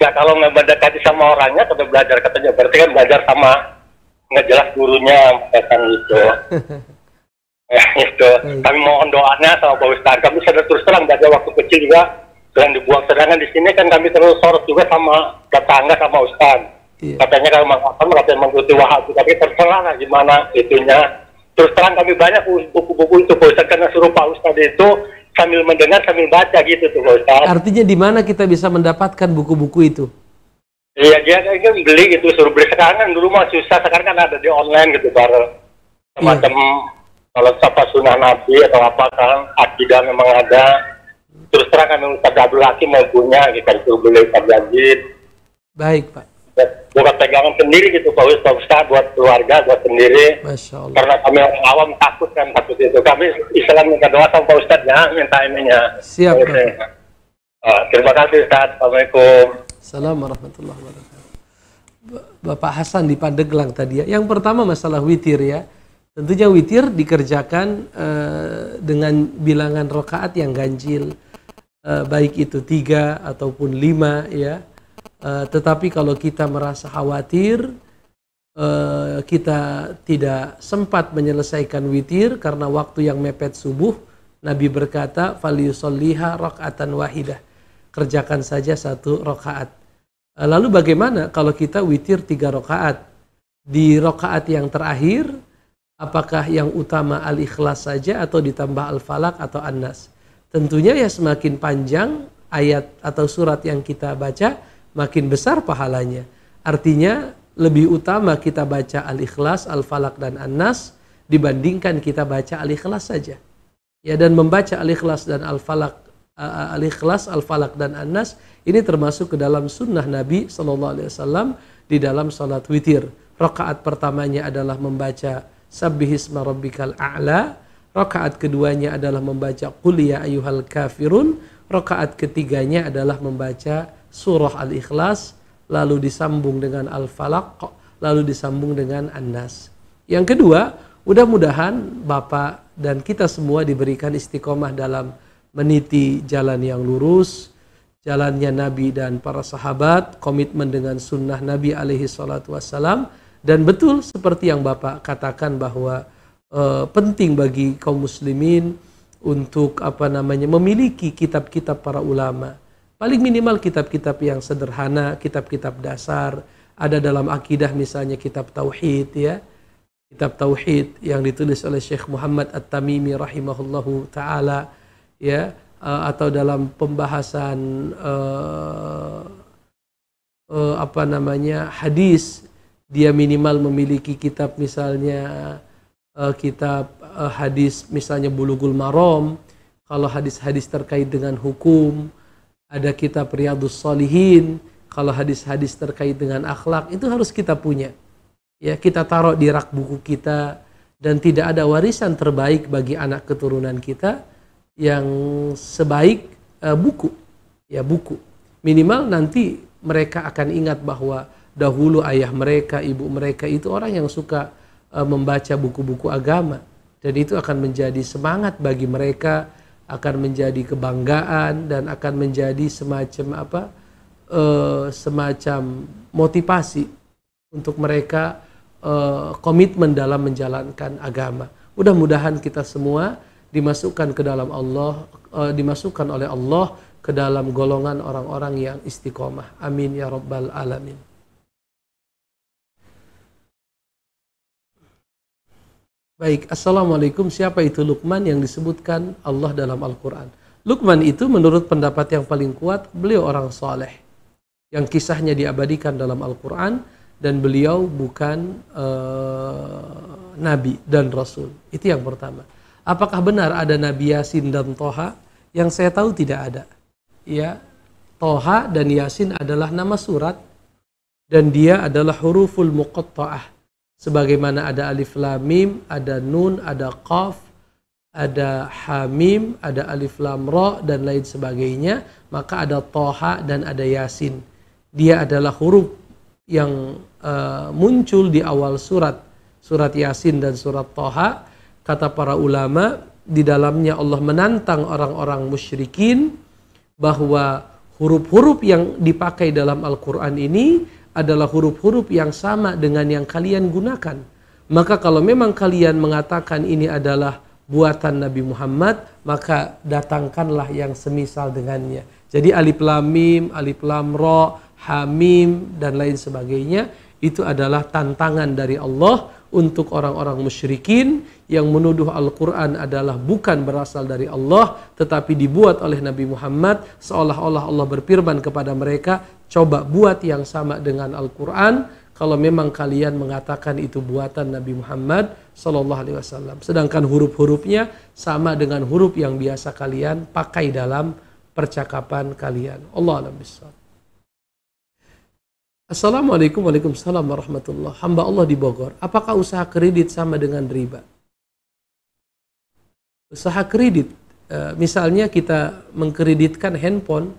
Nah kalau nggak mendekati sama orangnya, kalau belajar katanya berarti kan belajar sama ngejelas gurunya, kan itu. Ya, gitu. Hmm. Kami mohon doanya sama Pak Ustaz. Kami sadar terus terang dari waktu kecil juga dan dibuang sedangkan di sini kan kami terus sorot juga sama tetangga sama Ustaz. Yeah. Katanya kalau mengatakan katanya mengikuti Wahabi, tapi terserah lah gimana itunya. Terus terang kami banyak buku-buku itu Pak Ustaz karena suruh Pak Ustaz itu sambil mendengar sambil baca gitu tuh Pak Ustaz. Artinya di mana kita bisa mendapatkan buku-buku itu? Iya dia kan beli gitu suruh beli sekarang kan dulu mah susah sekarang kan ada di online gitu baru iya. semacam kalau siapa sunnah nabi atau apa kan akidah memang ada terus terang kan Ustaz Abdul Hakim mempunyai kita itu beli Ustaz Yajid baik Pak ya, Buat pegangan sendiri gitu Pak Ustaz, Ustaz buat keluarga buat sendiri Masya Allah. karena kami orang awam takut kan takut itu kami Islam minta doa sama Pak Ustaz ya minta ininya siap Pak. Uh, terima kasih Ustaz Assalamualaikum Assalamualaikum warahmatullahi wabarakatuh Bapak Hasan di Pandeglang tadi ya yang pertama masalah witir ya Tentunya witir dikerjakan uh, dengan bilangan rokaat yang ganjil, uh, baik itu tiga ataupun lima ya. Uh, tetapi kalau kita merasa khawatir, uh, kita tidak sempat menyelesaikan witir karena waktu yang mepet subuh, Nabi berkata, rokaat rokaatan wahidah." Kerjakan saja satu rokaat. Lalu bagaimana kalau kita witir tiga rokaat? Di rokaat yang terakhir, Apakah yang utama al-ikhlas saja atau ditambah al-falak atau an-nas? Tentunya ya semakin panjang ayat atau surat yang kita baca, makin besar pahalanya. Artinya lebih utama kita baca al-ikhlas, al-falak dan an-nas dibandingkan kita baca al-ikhlas saja. Ya dan membaca al-ikhlas dan al-falak al-ikhlas, al-falak dan an-nas ini termasuk ke dalam sunnah Nabi saw di dalam salat witir. Rakaat pertamanya adalah membaca Sabbihisma rabbikal a'la. Rakaat keduanya adalah membaca Qul ya ayyuhal kafirun. Rakaat ketiganya adalah membaca surah Al-Ikhlas lalu disambung dengan Al-Falaq lalu disambung dengan An-Nas. Yang kedua, mudah-mudahan Bapak dan kita semua diberikan istiqomah dalam meniti jalan yang lurus, jalannya Nabi dan para sahabat, komitmen dengan sunnah Nabi alaihi salatu wassalam, dan betul seperti yang Bapak katakan bahwa e, penting bagi kaum muslimin untuk apa namanya memiliki kitab-kitab para ulama. Paling minimal kitab-kitab yang sederhana, kitab-kitab dasar, ada dalam akidah misalnya kitab tauhid ya. Kitab tauhid yang ditulis oleh Syekh Muhammad At-Tamimi rahimahullahu taala ya e, atau dalam pembahasan e, apa namanya hadis dia minimal memiliki kitab misalnya uh, kitab uh, hadis misalnya Bulughul marom. kalau hadis-hadis terkait dengan hukum, ada kitab Riyadus Solihin, kalau hadis-hadis terkait dengan akhlak itu harus kita punya. Ya, kita taruh di rak buku kita dan tidak ada warisan terbaik bagi anak keturunan kita yang sebaik uh, buku. Ya, buku. Minimal nanti mereka akan ingat bahwa dahulu ayah mereka, ibu mereka itu orang yang suka e, membaca buku-buku agama dan itu akan menjadi semangat bagi mereka, akan menjadi kebanggaan dan akan menjadi semacam apa? E, semacam motivasi untuk mereka e, komitmen dalam menjalankan agama. Mudah-mudahan kita semua dimasukkan ke dalam Allah, dimasukkan oleh Allah ke dalam golongan orang-orang yang istiqomah. Amin ya rabbal alamin. Baik, Assalamualaikum. Siapa itu Lukman yang disebutkan Allah dalam Al-Quran? Lukman itu menurut pendapat yang paling kuat, beliau orang soleh. Yang kisahnya diabadikan dalam Al-Quran dan beliau bukan uh, nabi dan rasul. Itu yang pertama. Apakah benar ada Nabi Yasin dan Toha? Yang saya tahu tidak ada. Ya, Toha dan Yasin adalah nama surat dan dia adalah huruful muqatta'ah sebagaimana ada alif lam mim, ada nun, ada qaf, ada hamim, ada alif lam ra dan lain sebagainya, maka ada toha dan ada yasin. Dia adalah huruf yang uh, muncul di awal surat, surat yasin dan surat toha. Kata para ulama, di dalamnya Allah menantang orang-orang musyrikin bahwa huruf-huruf yang dipakai dalam Al-Quran ini adalah huruf-huruf yang sama dengan yang kalian gunakan. Maka kalau memang kalian mengatakan ini adalah buatan Nabi Muhammad, maka datangkanlah yang semisal dengannya. Jadi alif lam mim, alif lam ra, hamim dan lain sebagainya itu adalah tantangan dari Allah untuk orang-orang musyrikin yang menuduh Al-Quran adalah bukan berasal dari Allah tetapi dibuat oleh Nabi Muhammad seolah-olah Allah berfirman kepada mereka coba buat yang sama dengan Al-Quran kalau memang kalian mengatakan itu buatan Nabi Muhammad Sallallahu Alaihi Wasallam sedangkan huruf-hurufnya sama dengan huruf yang biasa kalian pakai dalam percakapan kalian Allah Alhamdulillah Assalamualaikum Waalaikumsalam warahmatullahi Hamba Allah di Bogor, apakah usaha kredit sama dengan riba? Usaha kredit, eh, misalnya kita mengkreditkan handphone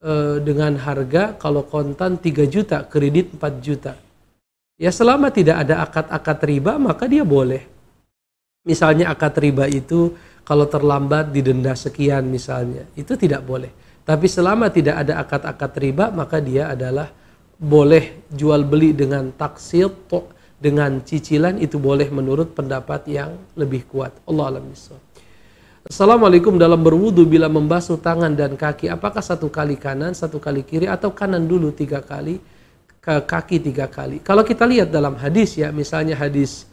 eh, dengan harga kalau kontan 3 juta, kredit 4 juta. Ya selama tidak ada akad-akad riba, maka dia boleh. Misalnya akad riba itu kalau terlambat didenda sekian misalnya, itu tidak boleh. Tapi selama tidak ada akad-akad riba, maka dia adalah boleh jual beli dengan taksir dengan cicilan itu boleh menurut pendapat yang lebih kuat. Allah alam bisa. Assalamualaikum dalam berwudu bila membasuh tangan dan kaki apakah satu kali kanan satu kali kiri atau kanan dulu tiga kali ke kaki tiga kali kalau kita lihat dalam hadis ya misalnya hadis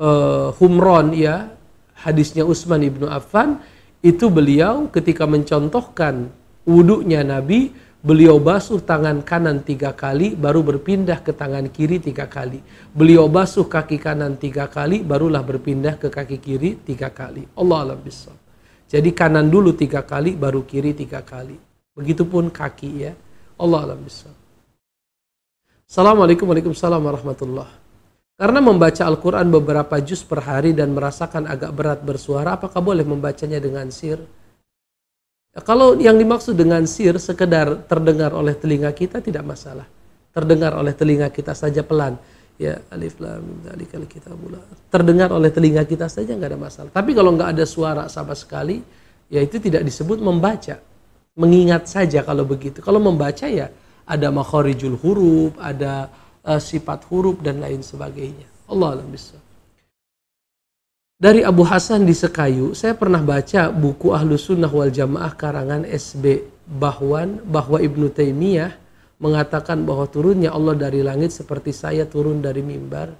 uh, Humron ya hadisnya Utsman ibnu Affan itu beliau ketika mencontohkan wudhunya Nabi Beliau basuh tangan kanan tiga kali, baru berpindah ke tangan kiri tiga kali. Beliau basuh kaki kanan tiga kali, barulah berpindah ke kaki kiri tiga kali. Allah alam Bissam. Jadi kanan dulu tiga kali, baru kiri tiga kali. Begitupun kaki ya. Allah alam Bissam. Assalamualaikum warahmatullahi wabarakatuh. Karena membaca Al-Quran beberapa juz per hari dan merasakan agak berat bersuara, apakah boleh membacanya dengan sir? kalau yang dimaksud dengan sir sekedar terdengar oleh telinga kita tidak masalah. Terdengar oleh telinga kita saja pelan. Ya alif lam dalikal kita mula. Terdengar oleh telinga kita saja nggak ada masalah. Tapi kalau nggak ada suara sama sekali, ya itu tidak disebut membaca. Mengingat saja kalau begitu. Kalau membaca ya ada makhorijul huruf, ada uh, sifat huruf dan lain sebagainya. Allah alam bisa. Dari Abu Hasan di Sekayu, saya pernah baca buku Ahlus Sunnah wal Jamaah karangan SB Bahwan bahwa Ibnu Taimiyah mengatakan bahwa turunnya Allah dari langit seperti saya turun dari mimbar.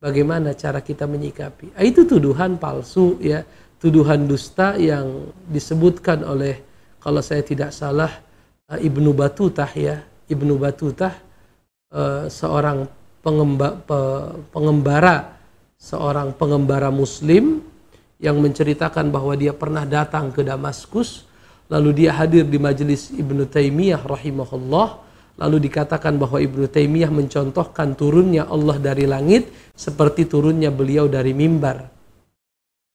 Bagaimana cara kita menyikapi? Ah, itu tuduhan palsu ya, tuduhan dusta yang disebutkan oleh kalau saya tidak salah ah, Ibnu Batutah ya, Ibnu Batutah eh, seorang pengembara seorang pengembara muslim yang menceritakan bahwa dia pernah datang ke Damaskus lalu dia hadir di majelis Ibnu Taimiyah rahimahullah lalu dikatakan bahwa Ibnu Taimiyah mencontohkan turunnya Allah dari langit seperti turunnya beliau dari mimbar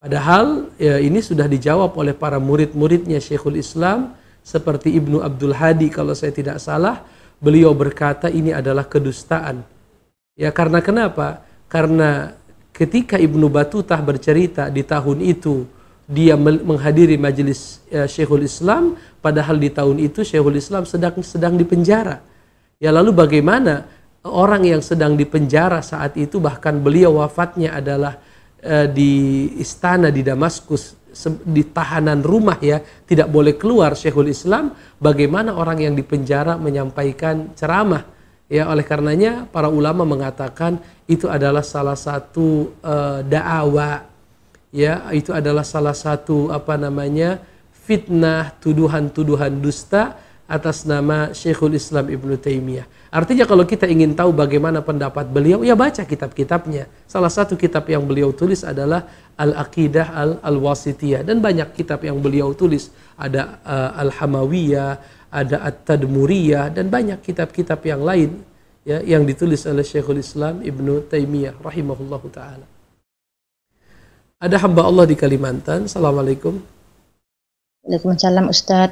padahal ya, ini sudah dijawab oleh para murid-muridnya Syekhul Islam seperti Ibnu Abdul Hadi kalau saya tidak salah beliau berkata ini adalah kedustaan ya karena kenapa karena ketika Ibnu Batutah bercerita di tahun itu dia menghadiri majelis uh, eh, Syekhul Islam padahal di tahun itu Syekhul Islam sedang sedang penjara. Ya lalu bagaimana orang yang sedang di penjara saat itu bahkan beliau wafatnya adalah uh, di istana di Damaskus di tahanan rumah ya tidak boleh keluar Syekhul Islam bagaimana orang yang di penjara menyampaikan ceramah Ya, oleh karenanya para ulama mengatakan itu adalah salah satu uh, da'awa. Ya, itu adalah salah satu apa namanya? fitnah, tuduhan-tuduhan dusta atas nama Syekhul Islam Ibnu Taimiyah. Artinya kalau kita ingin tahu bagaimana pendapat beliau, ya baca kitab-kitabnya. Salah satu kitab yang beliau tulis adalah Al-Aqidah Al-Wasitiyah dan banyak kitab yang beliau tulis ada uh, Al-Hamawiyah, ada At-Tadmuriyah dan banyak kitab-kitab yang lain ya yang ditulis oleh Syekhul Islam Ibnu Taimiyah rahimahullahu taala. Ada hamba Allah di Kalimantan. Assalamualaikum. Waalaikumsalam Ustaz.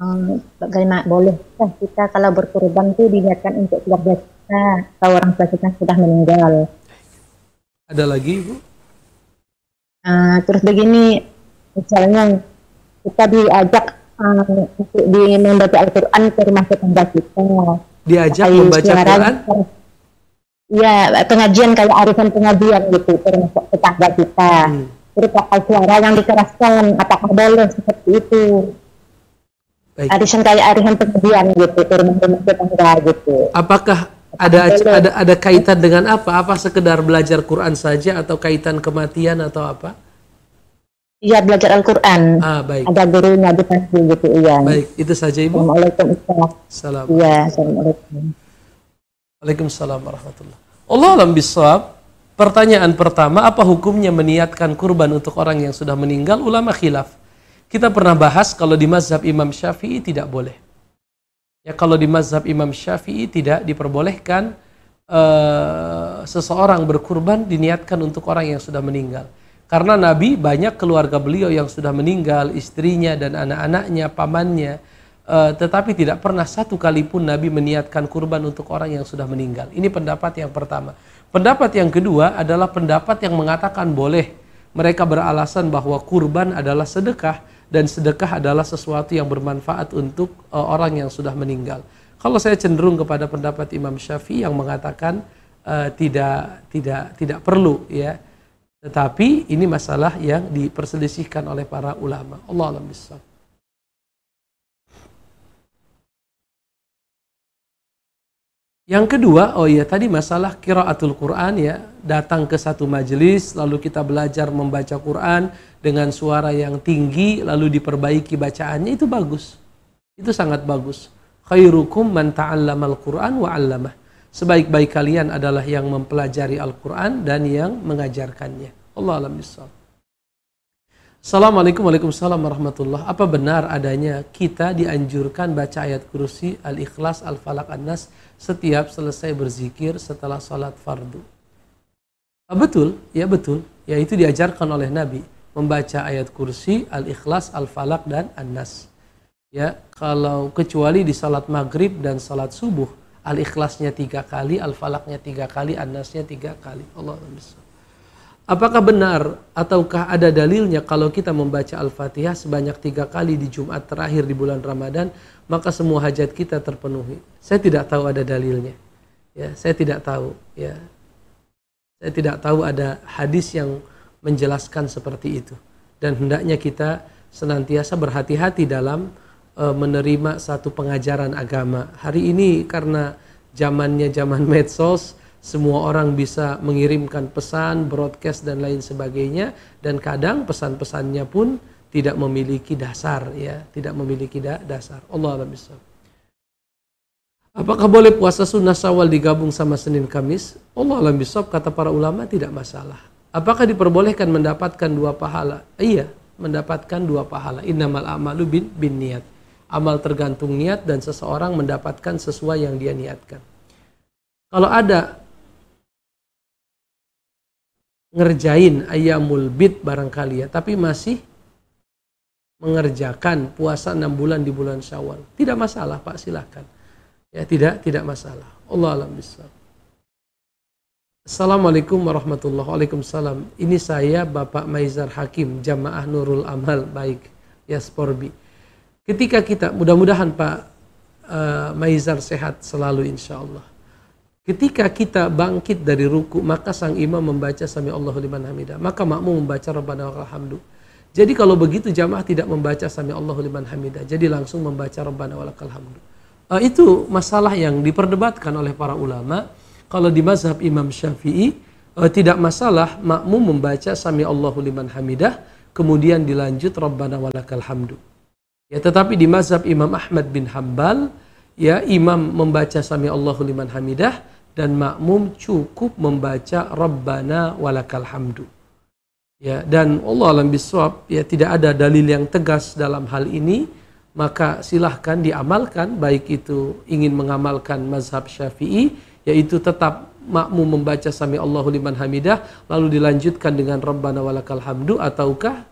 Um, boleh bolehkah kita kalau berkorban itu diniatkan untuk keluarga kita atau orang tua kita sudah meninggal? Ada lagi Ibu? Uh, ah, terus begini, misalnya kita diajak untuk di membaca Al-Quran ke rumah tetangga kita. Diajak Kayu membaca Al-Quran? Iya, pengajian kayak arisan pengajian gitu ke rumah tetangga kita. Hmm. Terus pakai suara yang dikeraskan, apakah boleh seperti itu? Baik. Arisan kayak arisan pengajian gitu ke rumah tetangga gitu. Apakah ada ada ada kaitan dengan apa? Apa sekedar belajar Quran saja atau kaitan kematian atau apa? Iya belajar Al-Quran. Ah baik. Ada gurunya di pasti gitu iya. Baik itu saja ibu. Assalamualaikum. Salam. Iya assalamualaikum. Waalaikumsalam warahmatullah. Allah alam bisawab. Pertanyaan pertama, apa hukumnya meniatkan kurban untuk orang yang sudah meninggal? Ulama khilaf. Kita pernah bahas kalau di mazhab Imam Syafi'i tidak boleh. Ya kalau di mazhab Imam Syafi'i tidak diperbolehkan uh, seseorang berkurban diniatkan untuk orang yang sudah meninggal. Karena Nabi banyak keluarga beliau yang sudah meninggal, istrinya dan anak-anaknya, pamannya, uh, tetapi tidak pernah satu kali pun Nabi meniatkan kurban untuk orang yang sudah meninggal. Ini pendapat yang pertama. Pendapat yang kedua adalah pendapat yang mengatakan boleh. Mereka beralasan bahwa kurban adalah sedekah dan sedekah adalah sesuatu yang bermanfaat untuk uh, orang yang sudah meninggal. Kalau saya cenderung kepada pendapat Imam Syafi'i yang mengatakan uh, tidak tidak tidak perlu ya tetapi ini masalah yang diperselisihkan oleh para ulama. Allah alam bisawab. Yang kedua, oh iya tadi masalah kiraatul Quran ya, datang ke satu majelis lalu kita belajar membaca Quran dengan suara yang tinggi lalu diperbaiki bacaannya itu bagus. Itu sangat bagus. Khairukum man ta'allamal Quran wa 'allamah sebaik-baik kalian adalah yang mempelajari Al-Quran dan yang mengajarkannya. Allah alam bisawab. Assalamualaikum warahmatullahi wabarakatuh. Apa benar adanya kita dianjurkan baca ayat kursi Al-Ikhlas, Al-Falak, An-Nas setiap selesai berzikir setelah sholat fardu? Ah, betul, ya betul. Ya itu diajarkan oleh Nabi membaca ayat kursi Al-Ikhlas, Al-Falak dan An-Nas. Ya, kalau kecuali di salat maghrib dan salat subuh Al-Ikhlasnya tiga kali, Al-Falaknya tiga kali, anasnya tiga kali. Allah Apakah benar ataukah ada dalilnya kalau kita membaca Al-Fatihah sebanyak tiga kali di Jumat terakhir di bulan Ramadan, maka semua hajat kita terpenuhi? Saya tidak tahu ada dalilnya. Ya, saya tidak tahu. Ya, saya tidak tahu ada hadis yang menjelaskan seperti itu. Dan hendaknya kita senantiasa berhati-hati dalam E, menerima satu pengajaran agama. Hari ini karena zamannya zaman medsos, semua orang bisa mengirimkan pesan, broadcast dan lain sebagainya dan kadang pesan-pesannya pun tidak memiliki dasar ya, tidak memiliki da dasar. Allah bismillah. Apakah boleh puasa sunnah sawal digabung sama Senin Kamis? Allah alam kata para ulama tidak masalah. Apakah diperbolehkan mendapatkan dua pahala? Iya, mendapatkan dua pahala. Innamal amalu bin, bin niat amal tergantung niat dan seseorang mendapatkan sesuai yang dia niatkan. Kalau ada ngerjain ayamul bid barangkali ya, tapi masih mengerjakan puasa enam bulan di bulan Syawal. Tidak masalah, Pak, silahkan. Ya, tidak tidak masalah. Allah alam bisa. Assalamualaikum warahmatullahi wabarakatuh. Ini saya Bapak Maizar Hakim, Jamaah Nurul Amal Baik, Ya, Yasporbi ketika kita mudah-mudahan Pak uh, Maizar sehat selalu insya Allah ketika kita bangkit dari ruku maka sang imam membaca sami Allahu liman hamidah maka makmum membaca rabbana wa hamdu jadi kalau begitu jamaah tidak membaca sami Allahu liman hamidah jadi langsung membaca rabbana wa hamdu uh, itu masalah yang diperdebatkan oleh para ulama kalau di mazhab Imam Syafi'i uh, tidak masalah makmum membaca sami Allahu liman hamidah kemudian dilanjut rabbana walakal hamdu Ya, tetapi di mazhab Imam Ahmad bin Hambal, ya imam membaca sami Allahu liman hamidah dan makmum cukup membaca Rabbana walakal hamdu. Ya, dan Allah alam biswab, ya tidak ada dalil yang tegas dalam hal ini, maka silahkan diamalkan, baik itu ingin mengamalkan mazhab syafi'i, yaitu tetap makmum membaca sami Allahu liman hamidah, lalu dilanjutkan dengan Rabbana walakal hamdu, ataukah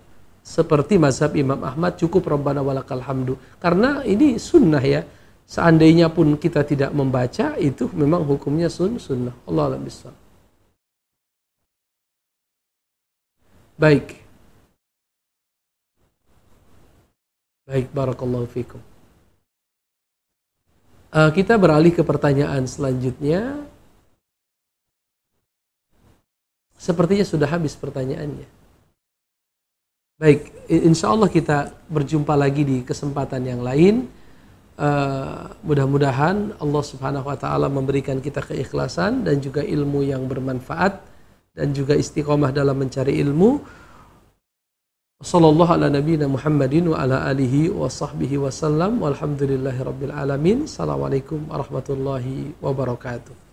seperti mazhab Imam Ahmad cukup Rabbana walakal hamdu karena ini sunnah ya seandainya pun kita tidak membaca itu memang hukumnya sun sunnah Allah alam bisa baik baik barakallahu fikum uh, kita beralih ke pertanyaan selanjutnya sepertinya sudah habis pertanyaannya Baik, insya Allah kita berjumpa lagi di kesempatan yang lain. Uh, mudah-mudahan Allah Subhanahu wa taala memberikan kita keikhlasan dan juga ilmu yang bermanfaat dan juga istiqomah dalam mencari ilmu. Sallallahu ala nabiyina Muhammadin wa ala alihi wa sahbihi wasallam. Walhamdulillahirabbil alamin. Assalamualaikum warahmatullahi wabarakatuh.